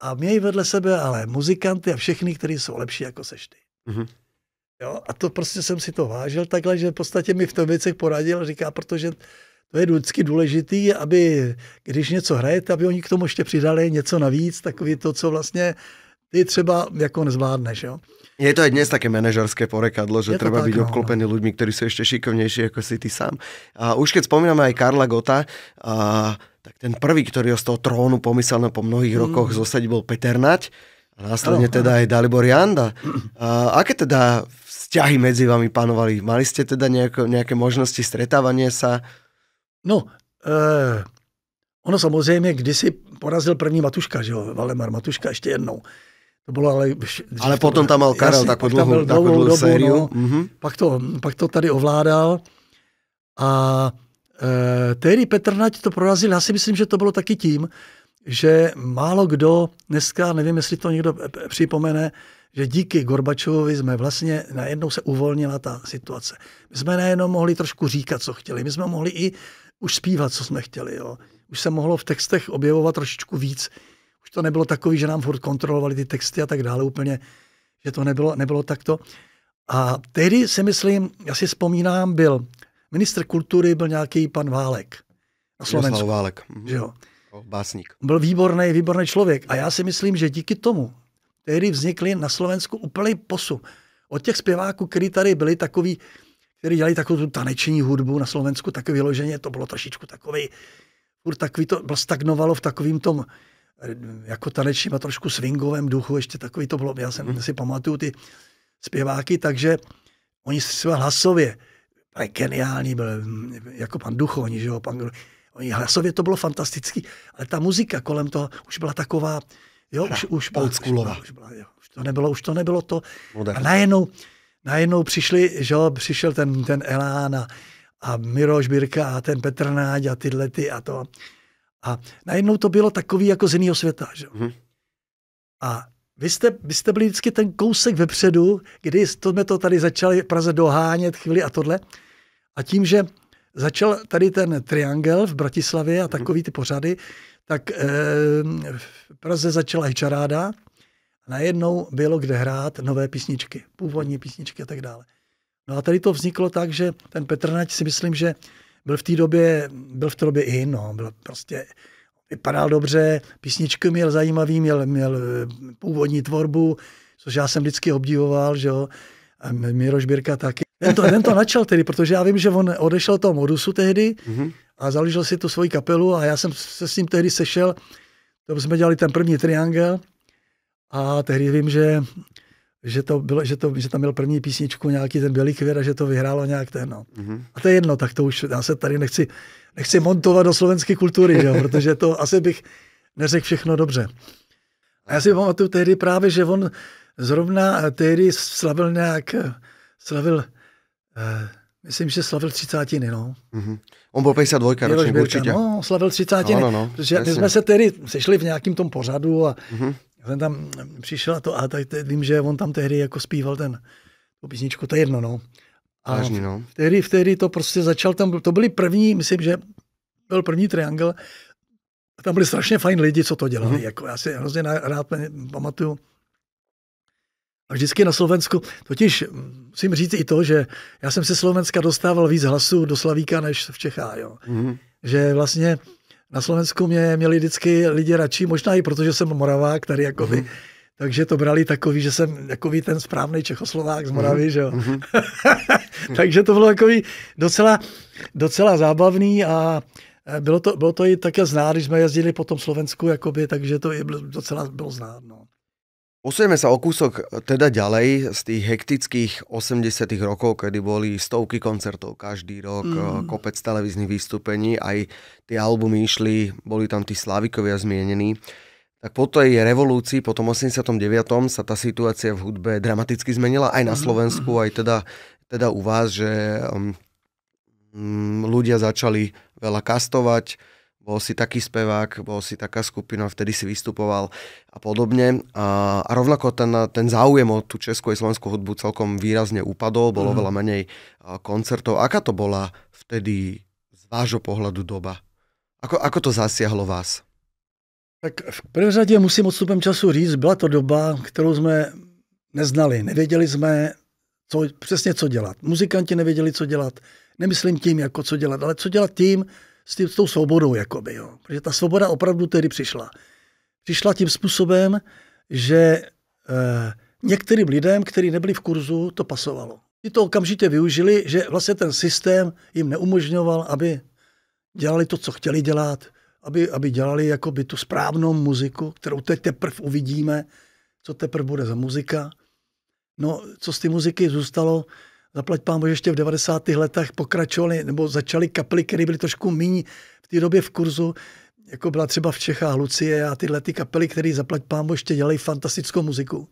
a měj vedle sebe ale muzikanty a všechny, kteří jsou lepší, jako seš ty. Mm-hmm. Jo, a to prostě jsem si to vážil takhle, že v podstatě mi v tom věcech poradil, říká, protože to je vždycky důležitý, aby když něco hrajete, aby oni k tomu ještě přidali něco navíc, takový to, co vlastně ty třeba jako nezvládneš. Jo? Je to aj dnes také manažerské porekadlo, že treba tak, byť no, obklopený no. ľuďmi, ktorí sú ešte šikovnejší ako si ty sám. A už keď spomíname aj Karla Gota, a, tak ten prvý, ktorý ho z toho trónu pomyselne no, po mnohých mm. rokoch zosadí, bol Peter Nať, a následne no, teda ano. aj Dalibor Janda. A, aké teda vzťahy medzi vami panovali? Mali ste teda nejako, nejaké možnosti stretávania sa? No, eh, ono samozřejmě, kdysi porazil první Matuška, že jo, Valemar Matuška ještě jednou. To bylo ale... Dřív, ale potom tam mal Karel tak takovou dlouhou, dlouhou, dlouhou dobu, sériu. No, mm-hmm. pak, to, pak to tady ovládal a e, tehdy Petr Nať to prorazil. Já si myslím, že to bylo taky tím, že málo kdo dneska, nevím, jestli to někdo připomene, že díky Gorbačovovi jsme vlastně najednou se uvolnila ta situace. My jsme nejenom mohli trošku říkat, co chtěli, my jsme mohli i už zpívat, co jsme chtěli. Jo. Už se mohlo v textech objevovat trošičku víc že to nebylo takový, že nám furt kontrolovali ty texty a tak dále úplně, že to nebylo, nebylo takto. A tehdy si myslím, já si vzpomínám, byl minister kultury, byl nějaký pan Válek na Slovensku. Válek. Že jo. Básník. Byl výborný, výborný člověk. A já si myslím, že díky tomu tehdy vznikly na Slovensku úplný posun. Od těch zpěváků, kteří tady byli takový, kteří dělali takovou tu taneční hudbu na Slovensku, tak vyloženě to bylo trošičku takový, furt takový to stagnovalo v takovým tom jako tanečním a trošku swingovém duchu, ještě takový to bylo, já jsem mm. si pamatuju ty zpěváky, takže oni třeba hlasově, ale geniální byl, mm, jako pan Duchoň, že jo, pan, oni hlasově to bylo fantastický, ale ta muzika kolem toho už byla taková, jo, už, už, byla, už, byla, už, byla, jo, už to nebylo, už to nebylo to. Modern. A najednou, najednou přišli, že jo, přišel ten, ten Elán a, a Miroš Birka a ten Petr Náď a tyhle ty a to. A najednou to bylo takový jako z jiného světa. Že? Mm-hmm. A vy jste, vy jste byli vždycky ten kousek vepředu, kdy jsme to tady začali Praze dohánět chvíli a tohle. A tím, že začal tady ten triangel v Bratislavě a mhm. takový ty pořady, tak eh, v Praze začala i čaráda. Najednou bylo kde hrát nové písničky, původní písničky a tak dále. No a tady to vzniklo tak, že ten Petrnač si myslím, že byl v té době, byl v té době in, no, byl prostě, vypadal dobře, písničky měl zajímavý, měl, měl eh, původní tvorbu, což já jsem vždycky obdivoval, že jo, a Miroš Birka taky. Ten to, ten to načal tedy, protože já vím, že on odešel toho modusu tehdy mhm. a založil si tu svoji kapelu a já jsem se s ním tehdy sešel, to jsme dělali ten první triangel a tehdy vím, že že, to bylo, že, to, že tam měl první písničku nějaký ten Bělý květ a že to vyhrálo nějak ten. No. Mm-hmm. A to je jedno, tak to už já se tady nechci, nechci montovat do slovenské kultury, jo, protože to asi bych neřekl všechno dobře. A já si pamatuju tehdy právě, že on zrovna eh, tehdy slavil nějak, eh, slavil, eh, myslím, že slavil třicátiny, no. Mm-hmm. On byl 52 ročník určitě. No, slavil třicátiny, no, no, no, protože jasně. my jsme se tehdy sešli v nějakém tom pořadu a mm-hmm já jsem tam přišel a to, a tady vím, že on tam tehdy jako zpíval ten, tu písničku, to je jedno, no. A Vážně, no. V tehdy, v tehdy to prostě začal, tam to byly první, myslím, že byl první triangel, tam byli strašně fajn lidi, co to dělali. Mm-hmm. Jako, já si hrozně rád pamatuju, a vždycky na Slovensku, totiž musím říct i to, že já jsem se Slovenska dostával víc hlasů do Slavíka než v Čechách. Jo. Mm-hmm. Že vlastně na Slovensku mě měli vždycky lidi radši, možná i protože jsem Moravák tady jako mm-hmm. takže to brali takový, že jsem takový ten správný Čechoslovák z Moravy, mm-hmm. že jo. Mm-hmm. takže to bylo takový docela, docela zábavný a e, bylo to, bylo to i také znát, když jsme jezdili po tom Slovensku, jakoby, takže to i bylo, docela bylo znát. No. Posujeme sa o kúsok e, teda ďalej z tých hektických 80 -tých rokov, kedy boli stovky koncertov každý rok, e, mm. kopec televíznych výstupení, aj tie albumy išli, boli tam tí Slavikovia zmienení. Tak po tej revolúcii, po tom 89. sa tá situácia v hudbe dramaticky zmenila aj na mm. Slovensku, aj teda, teda u vás, že um, ľudia začali veľa kastovať, bol si taký spevák, bol si taká skupina, vtedy si vystupoval a podobne. A, a rovnako ten, ten záujem o tú českú a slovenskú hudbu celkom výrazne upadol, bolo mm. veľa menej koncertov. Aká to bola vtedy z vášho pohľadu doba? Ako, ako to zasiahlo vás? Tak v první řadě musím odstupem času říct, byla to doba, kterou jsme neznali. Nevěděli jsme co, přesně, co dělat. Muzikanti nevěděli, co dělat. Nemyslím tím, jako co dělat, ale co dělat tím, s, tím, s tou svobodou, jakoby, jo. Protože ta svoboda opravdu tedy přišla. Přišla tím způsobem, že e, některým lidem, kteří nebyli v kurzu, to pasovalo. Ti to okamžitě využili, že vlastně ten systém jim neumožňoval, aby dělali to, co chtěli dělat, aby, aby dělali jakoby tu správnou muziku, kterou teď teprve uvidíme, co teprve bude za muzika. No, co z té muziky zůstalo, zaplať pán bože, ještě v 90. letech pokračovali nebo začaly kapely, které byly trošku míň v té době v kurzu, jako byla třeba v Čechách Lucie a tyhle ty kapely, které zaplať pán bože, ještě dělají fantastickou muziku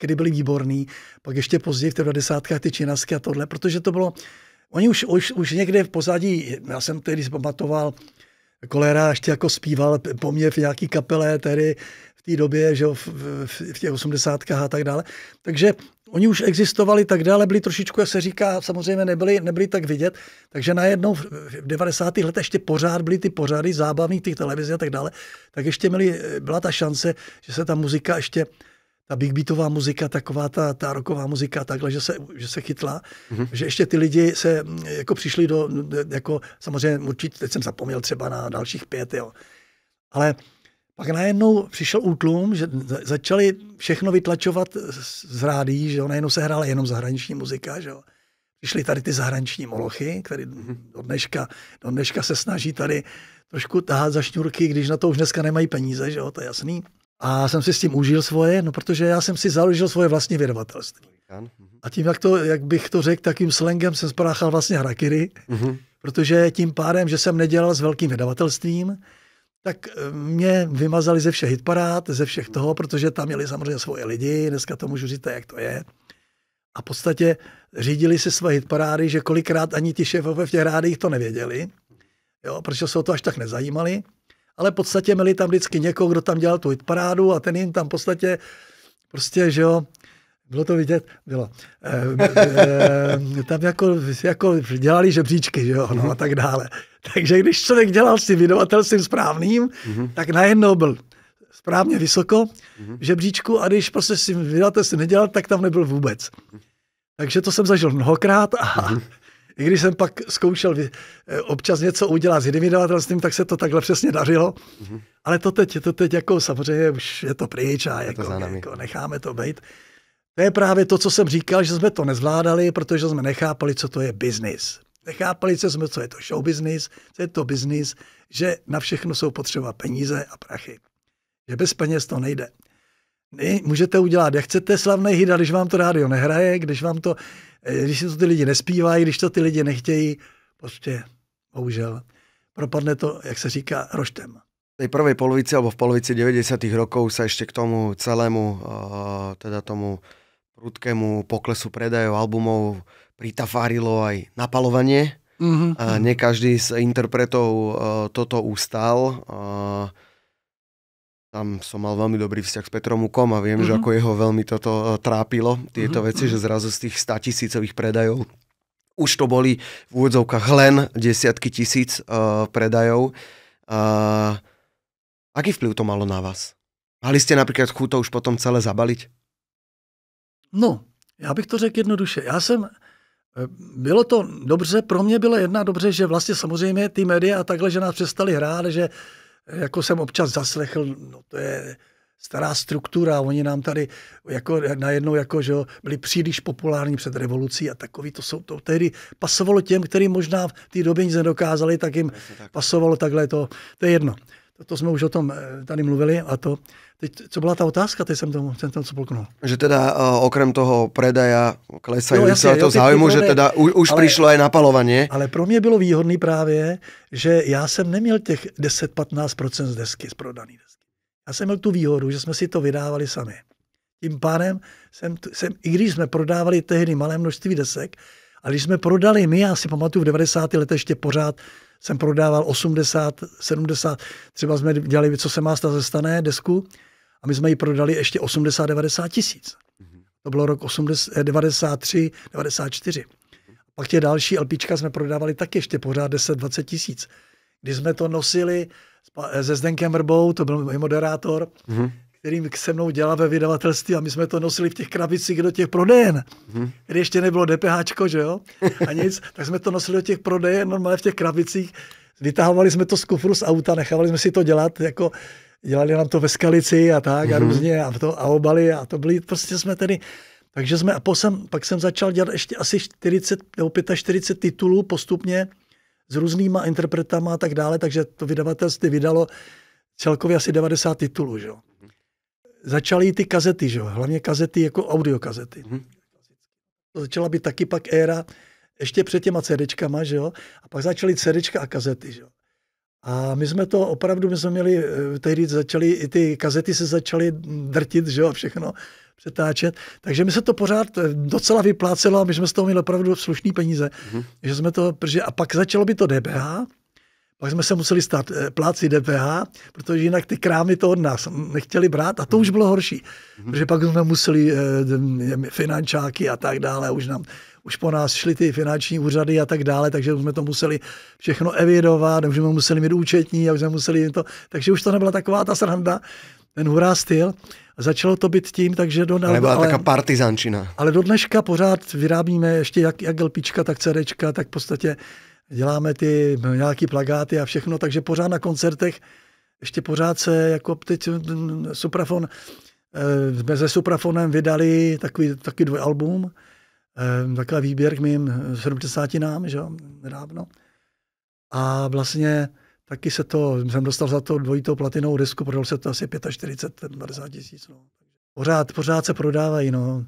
které byli výborný, pak ještě později v těch 90. ty činasky a tohle, protože to bylo, oni už, už, už někde v pozadí, já jsem tehdy zpamatoval, Kolera ještě jako zpíval po mně v nějaký kapele, tedy v té době, že v, v, v těch osmdesátkách a tak dále. Takže Oni už existovali tak dále, byli trošičku, jak se říká, samozřejmě nebyli, nebyli tak vidět, takže najednou v 90. letech ještě pořád byly ty pořady zábavní těch televizí a tak dále, tak ještě měli, byla ta šance, že se ta muzika ještě, ta big beatová muzika, taková ta, ta rocková muzika, takhle, že se, že se chytla, mm-hmm. že ještě ty lidi se jako přišli do, jako samozřejmě určitě, teď jsem zapomněl třeba na dalších pět, jo. Ale pak najednou přišel útlum, že začali všechno vytlačovat z rádí, že jo, najednou se hrála jenom zahraniční muzika, že jo. Přišly tady ty zahraniční molochy, které mhm. do dneška, do dneška se snaží tady trošku tahat za šňůrky, když na to už dneska nemají peníze, že jo, to je jasný. A jsem si s tím užil svoje, no protože já jsem si založil svoje vlastní vydavatelství. Mhm. A tím, jak, to, jak bych to řekl, takým slangem jsem spráchal vlastně hrakiry, mm-hmm. protože tím pádem, že jsem nedělal s velkým vydavatelstvím, tak eh, mě vymazali ze všech hitparád, ze všech toho, protože tam měli samozřejmě svoje lidi, dneska to můžu říct, jak to je. A v podstatě řídili se své hitparády, že kolikrát ani ti šéfové v těch rádích to nevěděli, jo, protože se o to až tak nezajímali, ale v podstatě měli tam vždycky někoho, kdo tam dělal tu hitparádu a ten jim tam v podstatě prostě, že jo, bylo to vidět? Bylo. E, e, tam jako, jako dělali žebříčky, že jo, no mhm. a tak dále. Takže když člověk dělal s tím vydavatelstvím správným, mm-hmm. tak najednou byl správně vysoko mm-hmm. žebříčku a když prostě s tím vydavatelstvím nedělal, tak tam nebyl vůbec. Takže to jsem zažil mnohokrát a mm-hmm. i když jsem pak zkoušel eh, občas něco udělat s jiným vydavatelstvím, tak se to takhle přesně dařilo. Mm-hmm. Ale to teď, to teď jako samozřejmě už je to pryč a je jako, to jako necháme to být. To je právě to, co jsem říkal, že jsme to nezvládali, protože jsme nechápali, co to je biznis. Nechápali co jsme, co je to show business, co je to business, že na všechno jsou potřeba peníze a prachy. Že bez peněz to nejde. Vy můžete udělat, jak chcete, slavné hit, když vám to rádio nehraje, když vám to, eh, když si to ty lidi nespívají, když to ty lidi nechtějí, prostě bohužel propadne to, jak se říká, roštem. V té prvej polovici alebo v polovici 90. rokov sa ještě k tomu celému, eh, teda tomu prudkému poklesu predajov albumov pritafárilo aj napalovanie. Mm-hmm. A ne každý z interpretov uh, toto ustal. Uh, tam som mal veľmi dobrý vzťah s Petrom Ukom a viem, mm-hmm. že mhm. ako jeho veľmi toto e, trápilo, tieto mm-hmm. veci, že zrazu z tých 100 tisícových predajov už to boli v úvodzovkách len desiatky tisíc uh, predajov. Uh, aký vplyv to malo na vás? Mali ste napríklad chuť to už potom celé zabaliť? No, já bych to řekl jednoduše. Já jsem, eh, bylo to dobře, pro mě bylo jedna dobře, že vlastně samozřejmě ty média a takhle, že nás přestali hrát, že eh, jako jsem občas zaslechl, no to je stará struktura, oni nám tady jako najednou jako, že byli příliš populární před revolucí a takový, to jsou to tehdy pasovalo těm, kteří možná v té době nic nedokázali, tak jim tak. pasovalo takhle to, to je jedno to, jsme už o tom eh, tady mluvili a to, teď, co byla ta otázka, teď jsem to, jsem to spolknul. Že teda uh, okrem toho predaja no, to zájmu, že teda u, už ale, přišlo aj napalovanie. Ale pro mě bylo výhodný právě, že já jsem neměl těch 10-15% z desky, z prodaný desky. Já jsem měl tu výhodu, že jsme si to vydávali sami. Tím pádem jsem, jsem i když jsme prodávali tehdy malé množství desek, a když jsme prodali my, já si pamatuju v 90. letech ještě pořád jsem prodával 80, 70, třeba jsme dělali, co se má stát ze stané desku a my jsme ji prodali ještě 80, 90 tisíc. To bylo rok 80, 93, 94. Pak tě další LPčka jsme prodávali taky ještě pořád 10-20 tisíc. Když jsme to nosili eh, se Zdenkem Vrbou, to byl můj moderátor, mm-hmm který se mnou dělal ve vydavatelství a my jsme to nosili v těch krabicích do těch prodejen, hmm. kdy ještě nebylo DPH, že jo, a nic, tak jsme to nosili do těch prodejen, normálně v těch krabicích, vytahovali jsme to z kufru z auta, nechávali jsme si to dělat, jako dělali nám to ve skalici a tak hmm. a mhm. různě a, to, a obaly a to byly, prostě jsme tedy, takže jsme, a posem, pak jsem začal dělat ještě asi 40 nebo 45 titulů postupně s různýma interpretama a tak dále, takže to vydavatelství vydalo celkově asi 90 titulů, že jo začaly ty kazety, že jo? hlavně kazety jako audiokazety. Hmm. začala by taky pak éra ještě před těma CDčkama, že jo? A pak začaly CDčka a kazety, že jo? A my jsme to opravdu, my jsme měli, eh, tehdy začaly, i ty kazety se začaly drtit, že jo, a všechno přetáčet. Takže mi se to pořád eh, docela vyplácelo a my jsme z toho měli opravdu slušný peníze. Mm-hmm. Že jsme to, a pak začalo by to DBH, pak jsme se museli stát eh, pláci DPH, protože jinak ty krámy to od nás nechtěli brát a to už bylo horší. Mhm. Protože pak jsme museli eh, finančáky a tak dále už nám už po nás šly ty finanční úřady a tak dále, takže jsme to museli všechno evidovat, už jsme museli mít účetní a už jsme museli to, takže už to nebyla taková ta sranda, ten hurá styl. Začalo to být tím, takže do... Ale byla taková taká partizančina. Ale do dneška pořád vyrábíme ještě jak, jak LPčka, tak CDčka, tak v podstatě děláme ty nějaký plagáty a všechno, takže pořád na koncertech, ještě pořád se, jako teď mm, mm, Suprafon, eh, jsme se Suprafonem vydali takový, takový album eh, takový výběr k mým 70 eh, nám, že nedávno. A vlastně taky se to, jsem dostal za to dvojitou platinou disku, prodal se to asi 45, 50 tisíc. No. Pořád, pořád se prodávají, no.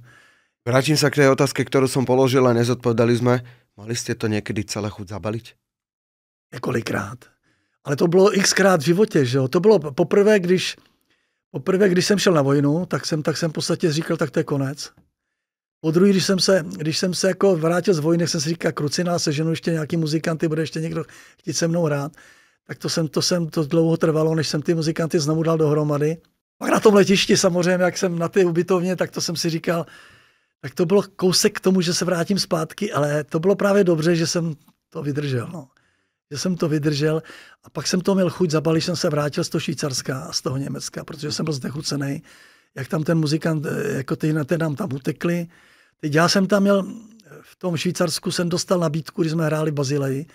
Vrátím se k té otázke, kterou jsem položil a nezodpovedali jsme Mali jste to někdy celé chuť zabalit? Několikrát. Ale to bylo xkrát v životě, že jo? To bylo poprvé, když, poprvé, když jsem šel na vojnu, tak jsem, tak jsem v podstatě říkal, tak to je konec. Po druhé, když jsem se, když jsem se jako vrátil z vojny, jsem si říkal, krucina, ženu ještě nějaký muzikanty, bude ještě někdo chtít se mnou hrát. Tak to jsem, to jsem, to dlouho trvalo, než jsem ty muzikanty znovu dal dohromady. Pak na tom letišti samozřejmě, jak jsem na té ubytovně, tak to jsem si říkal, tak to bylo kousek k tomu, že se vrátím zpátky, ale to bylo právě dobře, že jsem to vydržel. No. Že jsem to vydržel a pak jsem to měl chuť zabalit, jsem se vrátil z toho Švýcarska a z toho Německa, protože jsem byl znechucený, jak tam ten muzikant, eh, jako ty na nám tam utekli. Teď já jsem tam měl, eh, v tom Švýcarsku jsem dostal nabídku, když jsme hráli v Bazileji,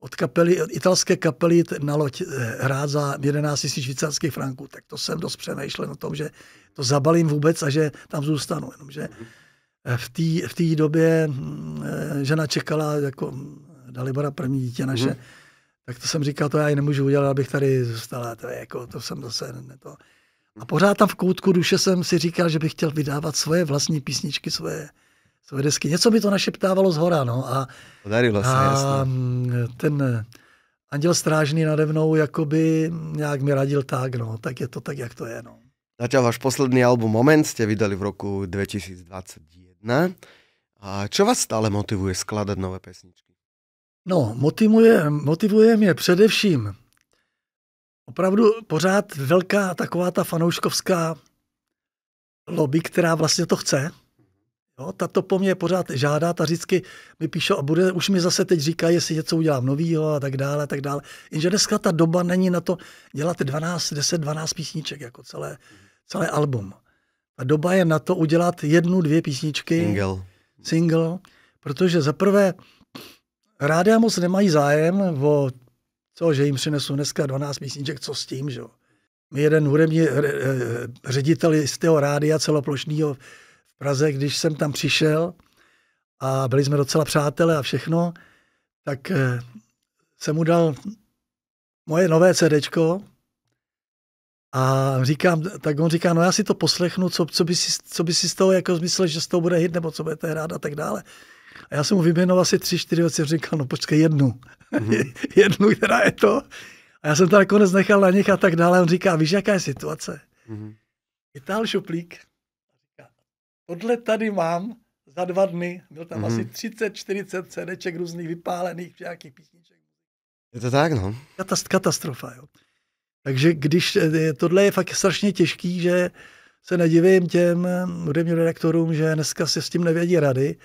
od kapely, od italské kapely na loď eh, hrát za 11 000 švýcarských franků, tak to jsem dost přemýšlel o tom, že to zabalím vůbec a že tam zůstanu. Jenomže mm-hmm v té v době mm, eh, žena čekala jako Dalibora první dítě naše, mm. tak to jsem říkal, to já ji nemůžu udělat, abych tady zůstala, to je jako, to jsem zase ne to. A pořád tam v koutku duše jsem si říkal, že bych chtěl vydávat svoje vlastní písničky, svoje, svoje desky. Něco mi to našeptávalo z hora, no. A, Podarilo se, a jasně. ten anděl strážný nade mnou, jakoby nějak mi radil tak, no, tak je to tak, jak to je, no. Zatiaľ váš posledný album Moment ste vydali v roku 2020. Ne? A čo vás stále motivuje skladat nové pesničky? No, motivuje, motivuje mě především opravdu pořád velká taková ta fanouškovská lobby, která vlastně to chce. Jo, ta to po mně pořád žádá, ta vždycky mi píše a bude, už mi zase teď říká, jestli něco udělám novýho a tak dále, a tak dále. Jenže dneska ta doba není na to dělat 12, 10, 12 písniček, jako celé, celé album. A doba je na to udělat jednu, dvě písničky. Single. Single, protože za prvé rádia moc nemají zájem o to, že jim přinesu dneska 12 písniček, co s tím, že My jeden hudební ředitel z tého rádia celoplošního v Praze, když jsem tam přišel a byli jsme docela přátelé a všechno, tak eh, jsem mu dal moje nové CDčko, a říkám, tak on říká, no já si to poslechnu, co, co, by, si, co by si z toho jako myslel, že z toho bude hit, nebo co budete hrát a tak dále. A já jsem mu vyměnoval asi tři, čtyři věci, říkal, no počkej jednu, mm-hmm. jednu, která je to. A já jsem to nakonec nechal na nich a tak dále. on říká, víš, jaká je situace? Mm-hmm. Vytáhl šuplík a tohle tady mám za dva dny, byl tam mm-hmm. asi 30-40 CDček různých vypálených nějakých písniček. Je to tak, no? Katast- katastrofa, jo. Takže když eh, tohle je fakt strašně těžký, že se nedivím těm hm, hudebním redaktorům, že dneska se s tím nevědí rady.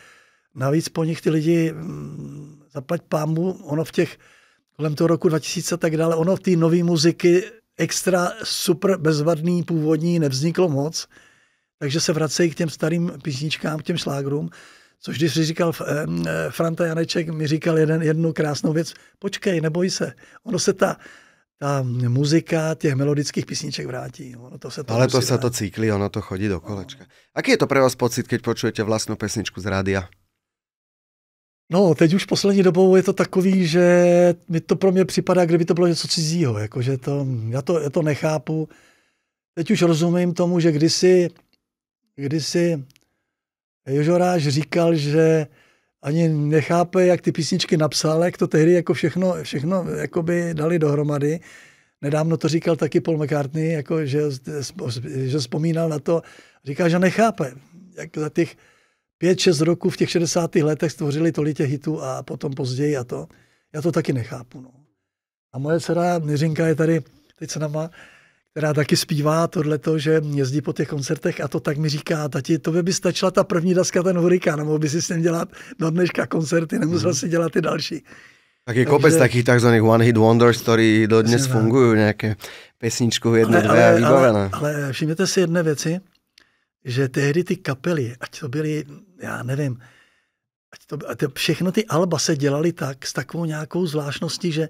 Navíc po nich ty lidi hm, zaplať pámu, ono v těch kolem toho roku 2000 a tak dále, ono v té nové muziky extra super bezvadný původní nevzniklo moc, takže se vracejí k těm starým písničkám, k těm šlágrům, což když říkal eh, hm, eh, Franta Janeček, mi říkal jeden, jednu krásnou věc, počkej, neboj se, ono se ta ta muzika těch melodických písniček vrátí. No, ono to se to Ale to sa to cykli, ono to chodí do no. kolečka. No. Aký je to pro vás pocit, keď počujete vlastnou pesničku z rádia? No, teď už poslední dobou je to takový, že mi to pro mě připadá, kdyby to bylo něco cizího. Jako, že to, já, to, já to nechápu. Teď už rozumím tomu, že kdysi, kdysi Jožoráš říkal, že ani nechápe, jak ty písničky napsal, jak to tehdy jako všechno, všechno jakoby dali dohromady. Nedávno to říkal taky Paul McCartney, jako že, že vzpomínal na to, říká, že nechápe, jak za těch 5-6 roků v těch 60. letech stvořili tolik těch hitů a potom později a to. Já to taky nechápu. No. A moje dcera Měřinka je tady, teď se má, která taky zpívá tohleto, že jezdí po těch koncertech a to tak mi říká, tati, to by stačila ta první daska ten hurikán, nebo by si s ním dělat do dneška koncerty, nemusel mhm. si dělat ty další. Tak je Takže... kopec takých takzvaných one hit wonders, který dnes fungují, nějaké pesničku jedné, dvě a Ale, ale všimněte si jedné věci, že tehdy ty kapely, ať to byly, já nevím, ať to, všechno ty alba se dělaly tak, s takovou nějakou zvláštností, že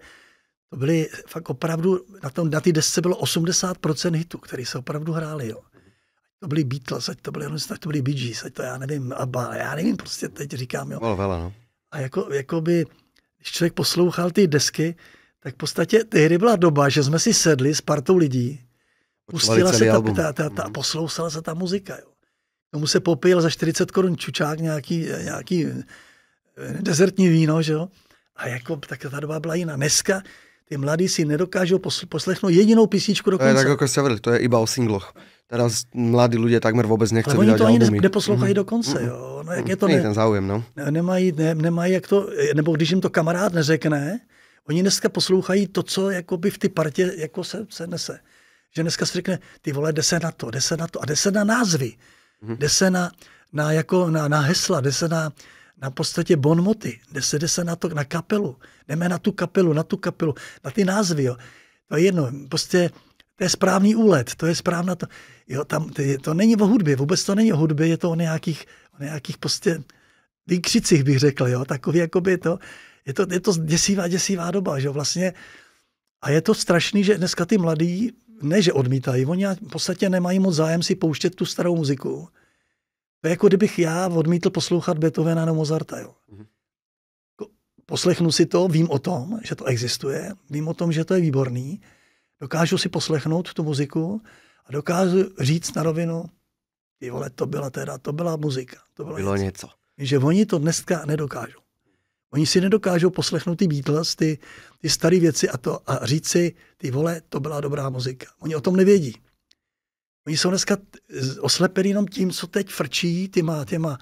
to byly fakt opravdu, na, tom, na té desce bylo 80% hitů, který se opravdu hráli. Jo. To byly Beatles, ať to byly, ať to byly Bee Gees, ať to já nevím, ABBA, já nevím, prostě teď říkám. Jo. Vela, no. A jako, jako by, když člověk poslouchal ty desky, tak v podstatě tehdy byla doba, že jsme si sedli s partou lidí, pustila se ta, ta, ta, ta, mhm. poslouchala se ta muzika. Jo. Tomu se popil za 40 korun čučák nějaký, nějaký eh, dezertní víno, že jo. A jako, tak ta doba byla jiná. Dneska ty mladí si nedokážou poslechnout jedinou písničku dokonce. To je tak jako se to je iba o singloch. Teda mladí lidé takmer vůbec nechce Ale oni to ani neposlouchají mm-hmm. dokonce, jo. No, jak je to ne, ten záujem, no. Nemají, ne, nemají jak to, nebo když jim to kamarád neřekne, oni dneska poslouchají to, co jakoby v ty partě jako se, se nese. Že dneska si řekne, ty vole, jde se na to, jde se na to a jde se na názvy. Mm-hmm. Jde se na, na, jako, na, na hesla, jde se na, na podstatě bonmoty, jde se jde se na, to, na kapelu, jdeme na tu kapelu, na tu kapelu, na ty názvy, jo. To je jedno, prostě to je správný úlet, to je správná to, jo, tam, to, je, to není o hudbě, vůbec to není o hudbě, je to o nějakých, o nějakých prostě výkřicích bych řekl, jo, takový jakoby to, je to, je to děsivá, děsivá doba, že jo, vlastně a je to strašný, že dneska ty mladí, ne že odmítají, oni v podstatě nemají moc zájem si pouštět tu starou muziku, to je jako kdybych já odmítl poslouchat Beethovena nebo Mozarta. Jo. Mhm. Poslechnu si to, vím o tom, že to existuje, vím o tom, že to je výborný, dokážu si poslechnout tu muziku a dokážu říct na rovinu, ty vole, to byla teda, to byla muzika. To bylo, bylo něco. něco. Že oni to dneska nedokážou. Oni si nedokážou poslechnout ty Beatles, ty, ty staré věci a to a říct si, ty vole, to byla dobrá muzika. Oni o tom nevědí. Oni jsou dneska oslepeni jenom tím, co teď frčí těma, těma,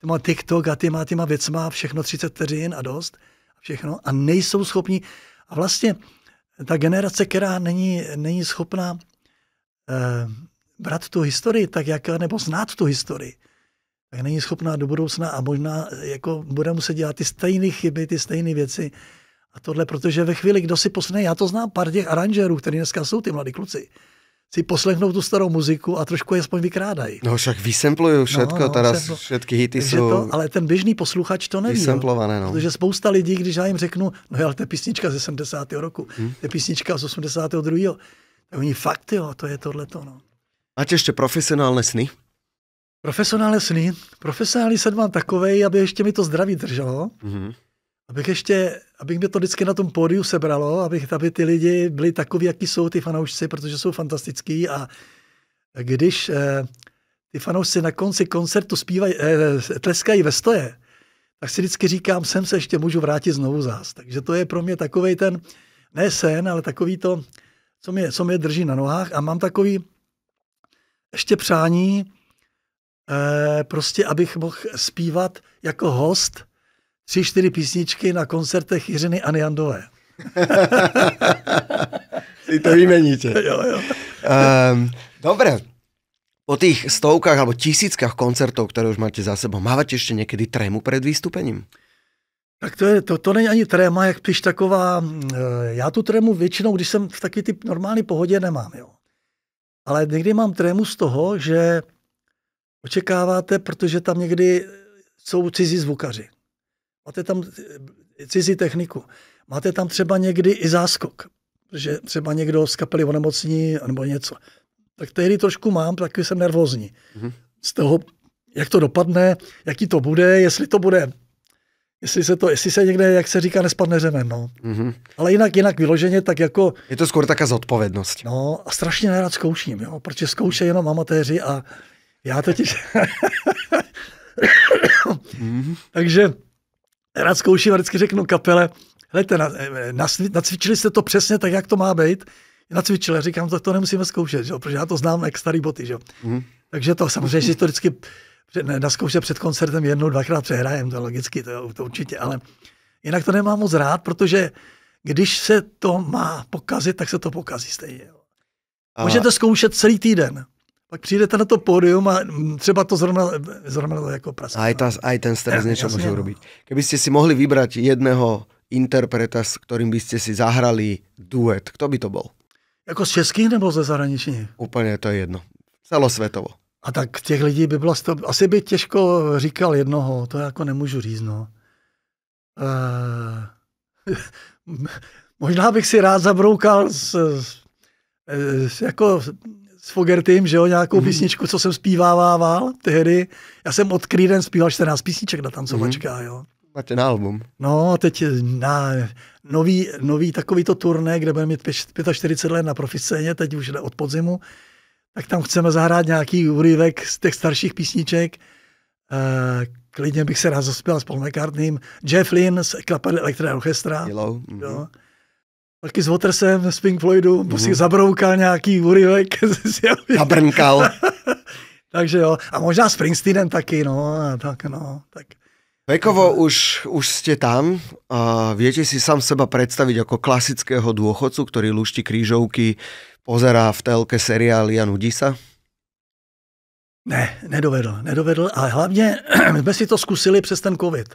těma TikTok a těma, těma věcma, všechno 30 vteřin a dost, všechno, a nejsou schopni. A vlastně ta generace, která není, není schopná eh, brát tu historii tak, jak, nebo znát tu historii, tak není schopná do budoucna a možná eh, jako bude muset dělat ty stejné chyby, ty stejné věci a tohle, protože ve chvíli, kdo si posune, já to znám pár těch aranžerů, který dneska jsou ty mladí kluci, si poslechnou tu starou muziku a trošku je aspoň vykrádají. No však vysemplujou všetko, no, no, teda všetko. všetky hity Takže jsou... To, ale ten běžný posluchač to neví. Vysemplované, no. Protože spousta lidí, když já jim řeknu, no ale to je písnička ze 70. roku, hmm. to je písnička z 82. oni fakt, jo, to je tohleto, no. Máte ještě profesionální sny? Profesionální sny? Profesionální sen mám takovej, aby ještě mi to zdraví drželo. Mm-hmm abych ještě, abych mě to vždycky na tom pódiu sebralo, abych, aby ty lidi byli takový, jaký jsou ty fanoušci, protože jsou fantastický a když eh, ty fanoušci na konci koncertu zpívají, eh, tleskají ve stoje, tak si vždycky říkám, sem se ještě můžu vrátit znovu zás. Takže to je pro mě takový ten, ne sen, ale takový to, co mě, co mě drží na nohách a mám takový ještě přání, eh, prostě abych mohl zpívat jako host tři, čtyři písničky na koncertech Jiřiny Aniandové. Ty to vymeníte. jo, jo. Um, ehm, dobre, po tých stovkách alebo tisíckách koncertov, ktoré už máte za sebou, mávate ešte niekedy trému pred výstupením? Tak to, je, to, to není ani tréma, jak píš taková, mm, eh, já tu trému většinou, když jsem v taky typ normální pohodě, nemám, jo. Ale někdy mám trému z toho, že očekáváte, protože tam někdy jsou cizí zvukaři. Máte tam eh, cizí techniku. Máte tam třeba někdy i záskok, že třeba někdo z kapely onemocní nebo něco. Tak tehdy trošku mám, taky jsem nervózní. Mm-hmm. Z toho, jak to dopadne, jaký to bude, jestli to bude Jestli se to, jestli se někde, jak se říká, nespadne řemen. no. Mm-hmm. Ale jinak, jinak vyloženě, tak jako... Je to skoro taká zodpovědnost. No a strašně nerad zkouším, jo, protože zkoušej jenom amatéři a já totiž... mm-hmm. Takže rád zkouším a vždycky řeknu kapele, Hlejte, nacvičili jste to přesně tak, jak to má být. Nacvičili, říkám, tak to nemusíme zkoušet, že? protože já to znám jak starý boty. Že? Mm. Takže to samozřejmě, že to vždycky ne, na zkoušce před koncertem jednou, dvakrát přehrajem, to je logicky, to, to určitě, ale jinak to nemám moc rád, protože když se to má pokazit, tak se to pokazí stejně. Můžete zkoušet celý týden pak přijdete na to pódium a třeba to zrovna, zrovna jako praská. Aj, no. aj ten stres něco může môže urobiť. si mohli vybrat jedného interpreta, s kterým byste si zahrali duet, kdo by to byl? Jako z českých nebo ze zahraničí? Úplně to je jedno. Celosvětovo. A tak těch lidí by bylo, stop... asi by těžko říkal jednoho, to jako nemůžu říct, no. Uh... Možná bych si rád zabroukal s, s, jako s Fogertym, že jo, nějakou mm-hmm. písničku, co jsem zpívával tehdy. Já jsem od Creedence zpíval 14 písniček na tancovačka, mm-hmm. jo. Máte na album. No, teď na nový, nový takovýto turné, kde budeme mít 45 let na profiscéně, teď už od podzimu, tak tam chceme zahrát nějaký úryvek z těch starších písniček. Uh, klidně bych se rád zaspěl s Paul McCartneym. Jeff Lynn z Klapel Elektra Orchestra. Yellow. Mm-hmm. Jo taky s Watersem, z Pink Floydu, mm si prostě zabroukal nějaký úryvek. Zabrnkal. Takže jo, a možná Springsteenem taky, no, tak no, tak. Vekovo už, už ste tam a viete si sám seba predstaviť ako klasického dôchodcu, ktorý lušti krížovky, pozerá v telke seriály a nudí sa? Ne, nedovedl, nedovedl a hlavně jsme si to zkusili přes ten covid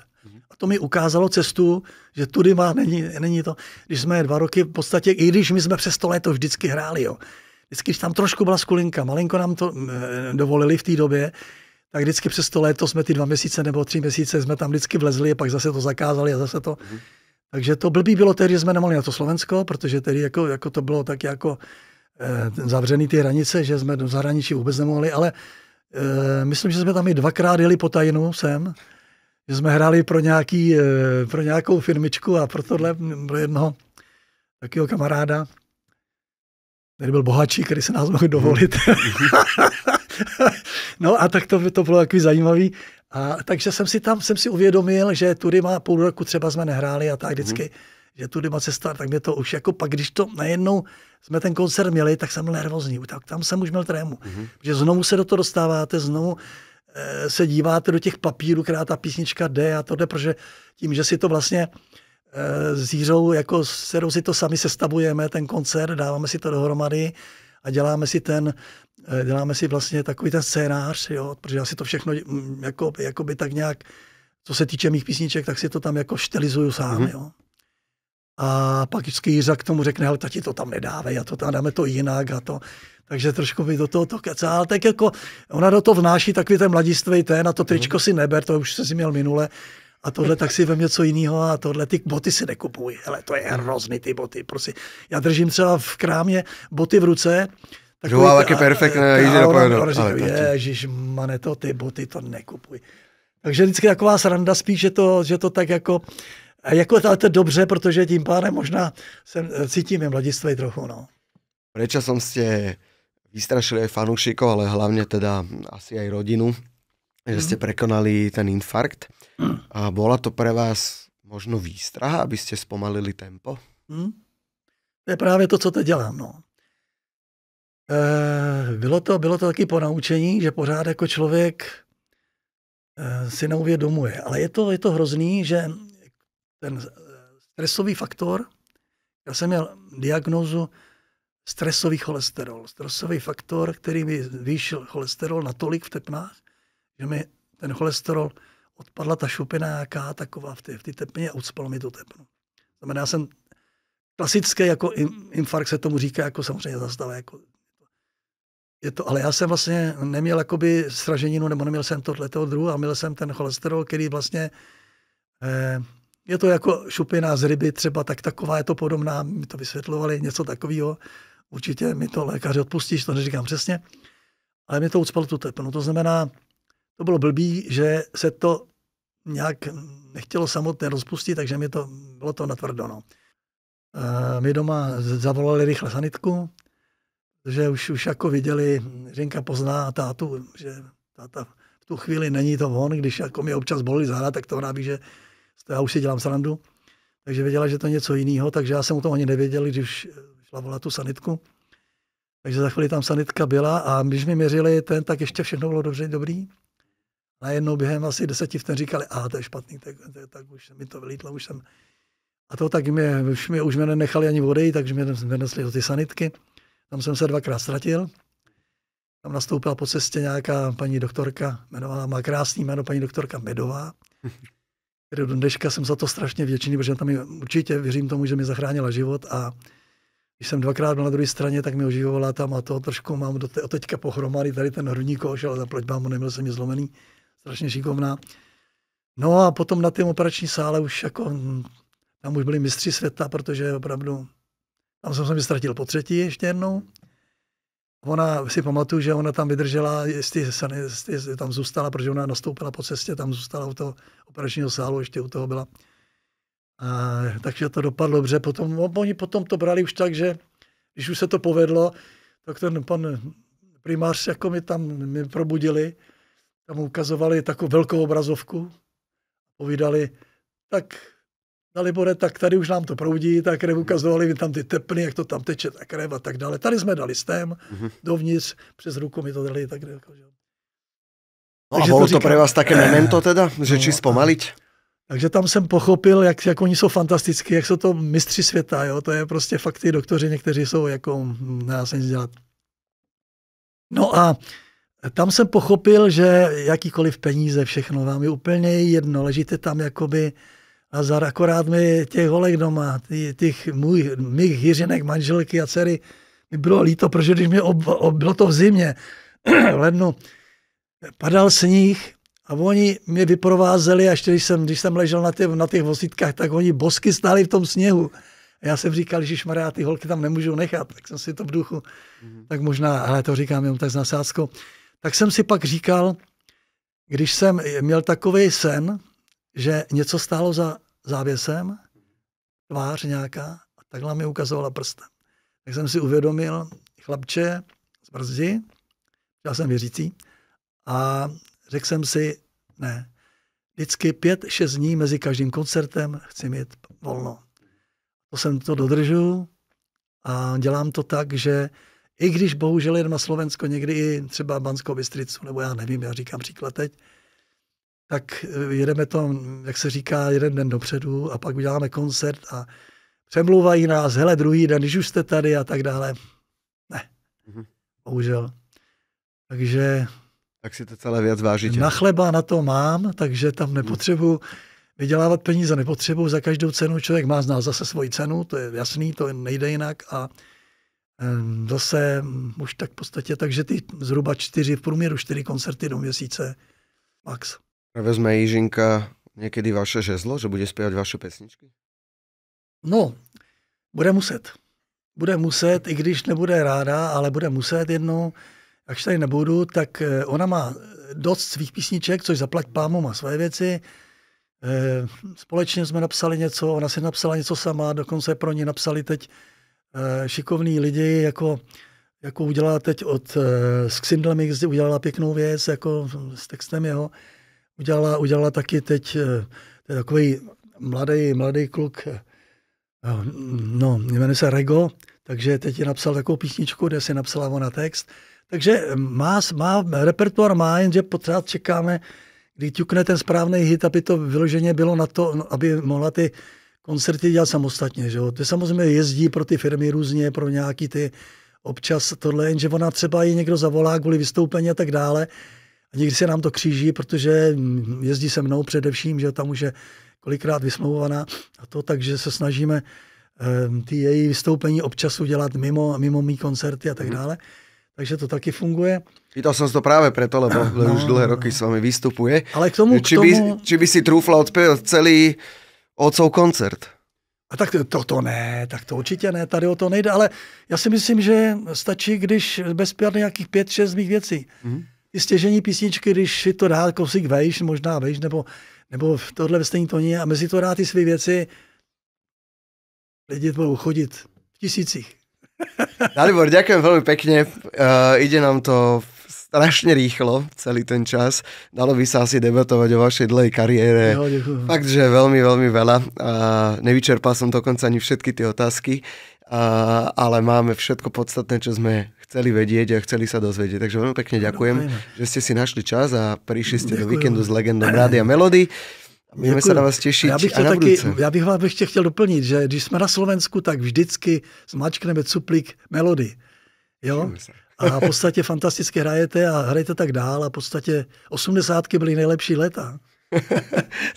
to mi ukázalo cestu, že tudy má, není, není to, když jsme dva roky v podstatě, i když my jsme přes to léto vždycky hráli, jo. Vždycky, když tam trošku byla skulinka, malinko nám to e, dovolili v té době, tak vždycky přes to léto jsme ty dva měsíce nebo tři měsíce jsme tam vždycky vlezli a pak zase to zakázali a zase to. Mm-hmm. Takže to blbý bylo tehdy, že jsme nemohli na to Slovensko, protože tehdy jako, jako to bylo tak jako e, zavřený ty hranice, že jsme do zahraničí vůbec nemohli, ale e, myslím, že jsme tam i dvakrát jeli po tajinu sem že jsme hráli pro, nějaký, eh, pro nějakou firmičku a pro tohle pro jednoho takového kamaráda, který byl bohatší, který se nás mohl hmm. dovolit. no a tak to, to bylo takový zajímavý. A, takže jsem si tam jsem si uvědomil, že tudy má půl roku třeba jsme nehráli a tak hmm. vždycky, že tudy má cesta, tak mě to už jako pak, když to najednou jsme ten koncert měli, tak jsem byl nervózní, tak tam jsem už měl trému. Mm-hmm. Že znovu se do toho dostáváte, znovu Eh, se díváte do těch papírů, která ta písnička jde a to jde, protože tím, že si to vlastně eh, s Jířou, jako s kterou si to sami sestavujeme, ten koncert, dáváme si to dohromady a děláme si ten, eh, děláme si vlastně takový ten scénář, jo, protože já si to všechno, jako, mm, jako by tak nějak, co se týče mých písniček, tak si to tam jako štelizuju sám, mm-hmm. jo a pak skýřa k tomu řekne, ale tati to tam nedávej a to tam dáme to jinak a to. Takže trošku by do toho to kecá, ale tak jako ona do toho vnáší takový ten mladistvý ten a to tričko mhm. si neber, to už se si měl minule, a tohle tak si vem něco jiného a tohle ty boty si nekupuj. Hele, to je hrozný ty boty. Prostě. Já držím třeba v krámě boty v ruce, Takový, Žuhávek je perfektní, jízdí na pojedu. Ježíš, mane to, ty boty to nekupuj. Takže vždycky taková sranda spíš, že to, že to tak jako a jako to, to dobře, protože tím pádem možná jsem, eh, cítím je mladistvý trochu. No. Prečo jsem ste vystrašili aj fanúšikov, ale hlavně teda asi aj rodinu, že jste mhm. prekonali ten infarkt. Mm. A bola to pre vás možno výstraha, aby ste spomalili tempo? Hmm? To je právě to, co teď dělám. No. E, bylo, to, bylo to taky ponaučení, že pořád jako člověk e, si neuvědomuje. Ale je to, je to hrozný, že ten eh, stresový faktor, já jsem měl diagnózu stresový cholesterol. Stresový faktor, který mi zvýšil cholesterol natolik v tepnách, že mi ten cholesterol odpadla ta šupina jaká taková v té, v té tepně a ucpalo mi to tepnu. Znamená, já jsem klasické jako infarkt se tomu říká, jako samozřejmě zastava, jako je to, ale já jsem vlastně neměl jakoby sraženinu, nebo neměl jsem tohleto druhu a měl jsem ten cholesterol, který vlastně eh, je to jako šupina z ryby třeba, tak taková je to podobná, mi to vysvětlovali, něco takového. Určitě mi to lékaři odpustíš, to neříkám přesně. Ale mi to ucpalo tu tepnu. No, to znamená, to bylo blbý, že se to nějak nechtělo samotné rozpustit, takže mi to, bylo to natvrdo. No. E, my doma zavolali rychle sanitku, že už, už jako viděli, Řenka pozná tátu, že táta v tu chvíli není to on, když jako mi občas bolí záda, tak to ona ví, že já už si dělám srandu, takže věděla, že to je něco jiného, takže já jsem o tom ani nevěděl, když šla volat tu sanitku. Takže za chvíli tam sanitka byla a když mi měřili ten, tak ještě všechno bylo dobře, dobrý. Najednou během asi deseti vteřin říkali, a to je špatný, tak, tak, tak už mi to vylítlo, už jsem. A to tak mě, už mě, už mě nenechali ani vody, takže mě vynesli do ty sanitky. Tam jsem se dvakrát ztratil. Tam nastoupila po cestě nějaká paní doktorka, jmenovala, má krásný jméno paní doktorka Medová. kterou do dneška jsem za to strašně vděčný, protože tam mi určitě věřím tomu, že mi zachránila život a když jsem dvakrát byl na druhé straně, tak mi oživovala tam a to trošku mám do te, teďka pohromady tady ten hrudní koš, ale zaplať mám, neměl jsem mi zlomený, strašně šikovná. No a potom na té operační sále už jako, hm, tam už byli mistři světa, protože opravdu, tam jsem se mi ztratil po třetí ještě jednou, Ona si pamatuju, že ona tam vydržela, jestli, jestli tam zůstala, protože ona nastoupila po cestě, tam zůstala u toho operačního sálu, ještě u toho byla. A, takže to dopadlo dobře. Potom, no, oni potom to brali už tak, že když už se to povedlo, tak ten pan primář jako mi tam mi probudili, tam ukazovali takovou velkou obrazovku, povídali, tak Dalibore, tak tady už nám to proudí, tak krev ukazovali tam ty tepny, jak to tam teče, ta krev a tak dále. Tady jsme dali stém, mhm. dovnitř, přes ruku mi to dali tak dále. Jako, no takže a bylo to, to pro vás také memento teda, že no, či no, zpomalit? Takže tam jsem pochopil, jak, jak oni jsou fantastický, jak jsou to mistři světa, jo? to je prostě fakt ty doktoři, někteří jsou jako, já hm, se nic dělat. No a tam jsem pochopil, že jakýkoliv peníze, všechno vám je úplně jedno, ležíte tam jakoby a za akorát mi těch holek doma, těch můj, mých hýřenek, manželky a dcery, mi bylo líto, protože když mi ob, ob, bylo to v zimě, v lednu, padal sníh a oni mě vyprovázeli, až když jsem, když jsem ležel na těch, na těch vozítkách, tak oni bosky stáli v tom sněhu. A já jsem říkal, že šmará, ty holky tam nemůžu nechat, tak jsem si to v duchu, mm-hmm. tak možná, ale to říkám jenom tak z nasázkou. Tak jsem si pak říkal, když jsem měl takový sen, že něco stálo za závěsem, tvář nějaká, a takhle mi ukazovala prstem. Tak jsem si uvědomil, chlapče z brzdi, já jsem věřící, a řekl jsem si, ne, vždycky pět, šest dní mezi každým koncertem chci mít volno. To jsem to dodržu a dělám to tak, že i když bohužel jen na Slovensko, někdy i třeba Banskou Bystricu, nebo já nevím, já říkám příklad teď, tak eh, jedeme to, jak se říká, jeden den dopředu a pak uděláme koncert a přemlouvají nás, hele, druhý den, když už jste tady a tak dále. Ne, mm-hmm. bohužel. Takže... Tak si to celé věc vážíte. Na chleba na to mám, takže tam mhm. nepotřebuju vydělávat peníze, nepotřebu za každou cenu. Člověk má z nás zase svoji cenu, to je jasný, to nejde jinak a ehm, zase už tak v podstatě, takže ty zhruba čtyři, v průměru čtyři koncerty do měsíce max. Prevezme Jižinka někdy vaše žezlo, že bude zpěvat vaše pesničky? No, bude muset. Bude muset, i když nebude ráda, ale bude muset jednou. Až tady nebudu, tak eh, ona má eh, dost svých písniček, což zaplať pámu má své věci. Eh, společně jsme napsali něco, ona si napsala něco sama, dokonce pro ní napsali teď šikovní lidi, jako, jako udělala teď od s Xindlemix, udělala pěknou věc, jako s textem jeho udělala, udělala taky teď eh, to je takový mladý, mladý kluk, eh, eh, no, jmenuje se Rego, takže teď je napsal takovou písničku, kde si napsala ona text. Takže má, má repertoár má, jenže potřeba čekáme, kdy ťukne ten správný hit, aby to vyloženě bylo na to, no, aby mohla ty koncerty dělat samostatně. Že jo? Ty samozřejmě jezdí pro ty firmy různě, pro nějaký ty občas tohle, jenže ona třeba i někdo zavolá kvůli vystoupení a tak dále někdy se nám to kříží, protože jezdí se mnou především, že tam už je kolikrát vysmlouvaná a to, takže se snažíme ehm, ty její vystoupení občas udělat mimo, mimo mý koncerty a tak mhm. dále. Takže to taky funguje. Pýtal jsem se to právě proto, lebo no, už no, roky no. s vámi vystupuje. Ale k tomu, či, k tomu... By, či by si trůfla odpěl celý ocou koncert? A tak to, to ne, tak to určitě ne, tady o to nejde, ale já si myslím, že stačí, když bezpěr nějakých pět, šest mých věcí. Mm ty stěžení písničky, když to dá kousík vejš, možná vejš, nebo, nebo v tohle ve stejný toně a mezi to dá ty své věci, lidi budou chodit v tisících. Dalibor, ďakujem velmi pěkně, Uh, eh, ide nám to strašně rýchlo celý ten čas. Dalo by se asi debatovat o vašej dlhé kariére. Jo, Fakt, že velmi, velmi veľa. Uh, nevyčerpal jsem dokonce ani všetky ty otázky, uh, ale máme všetko podstatné, čo jsme chceli vedieť a chceli sa dozvedieť. Takže veľmi pekne ďakujem, Dobre. že ste si našli čas a prišli ste do víkendu s legendou a Melody. Mějme se na vás těšit. Já bych, a na taky, já bych, bych tě chtěl doplnit, že když jsme na Slovensku, tak vždycky zmačkneme cuplik melody. Jo? A v podstatě fantasticky hrajete a hrajete tak dál a v podstatě osmdesátky byly nejlepší leta.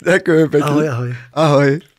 Děkuji pěkně. Ahoj, ahoj. Ahoj.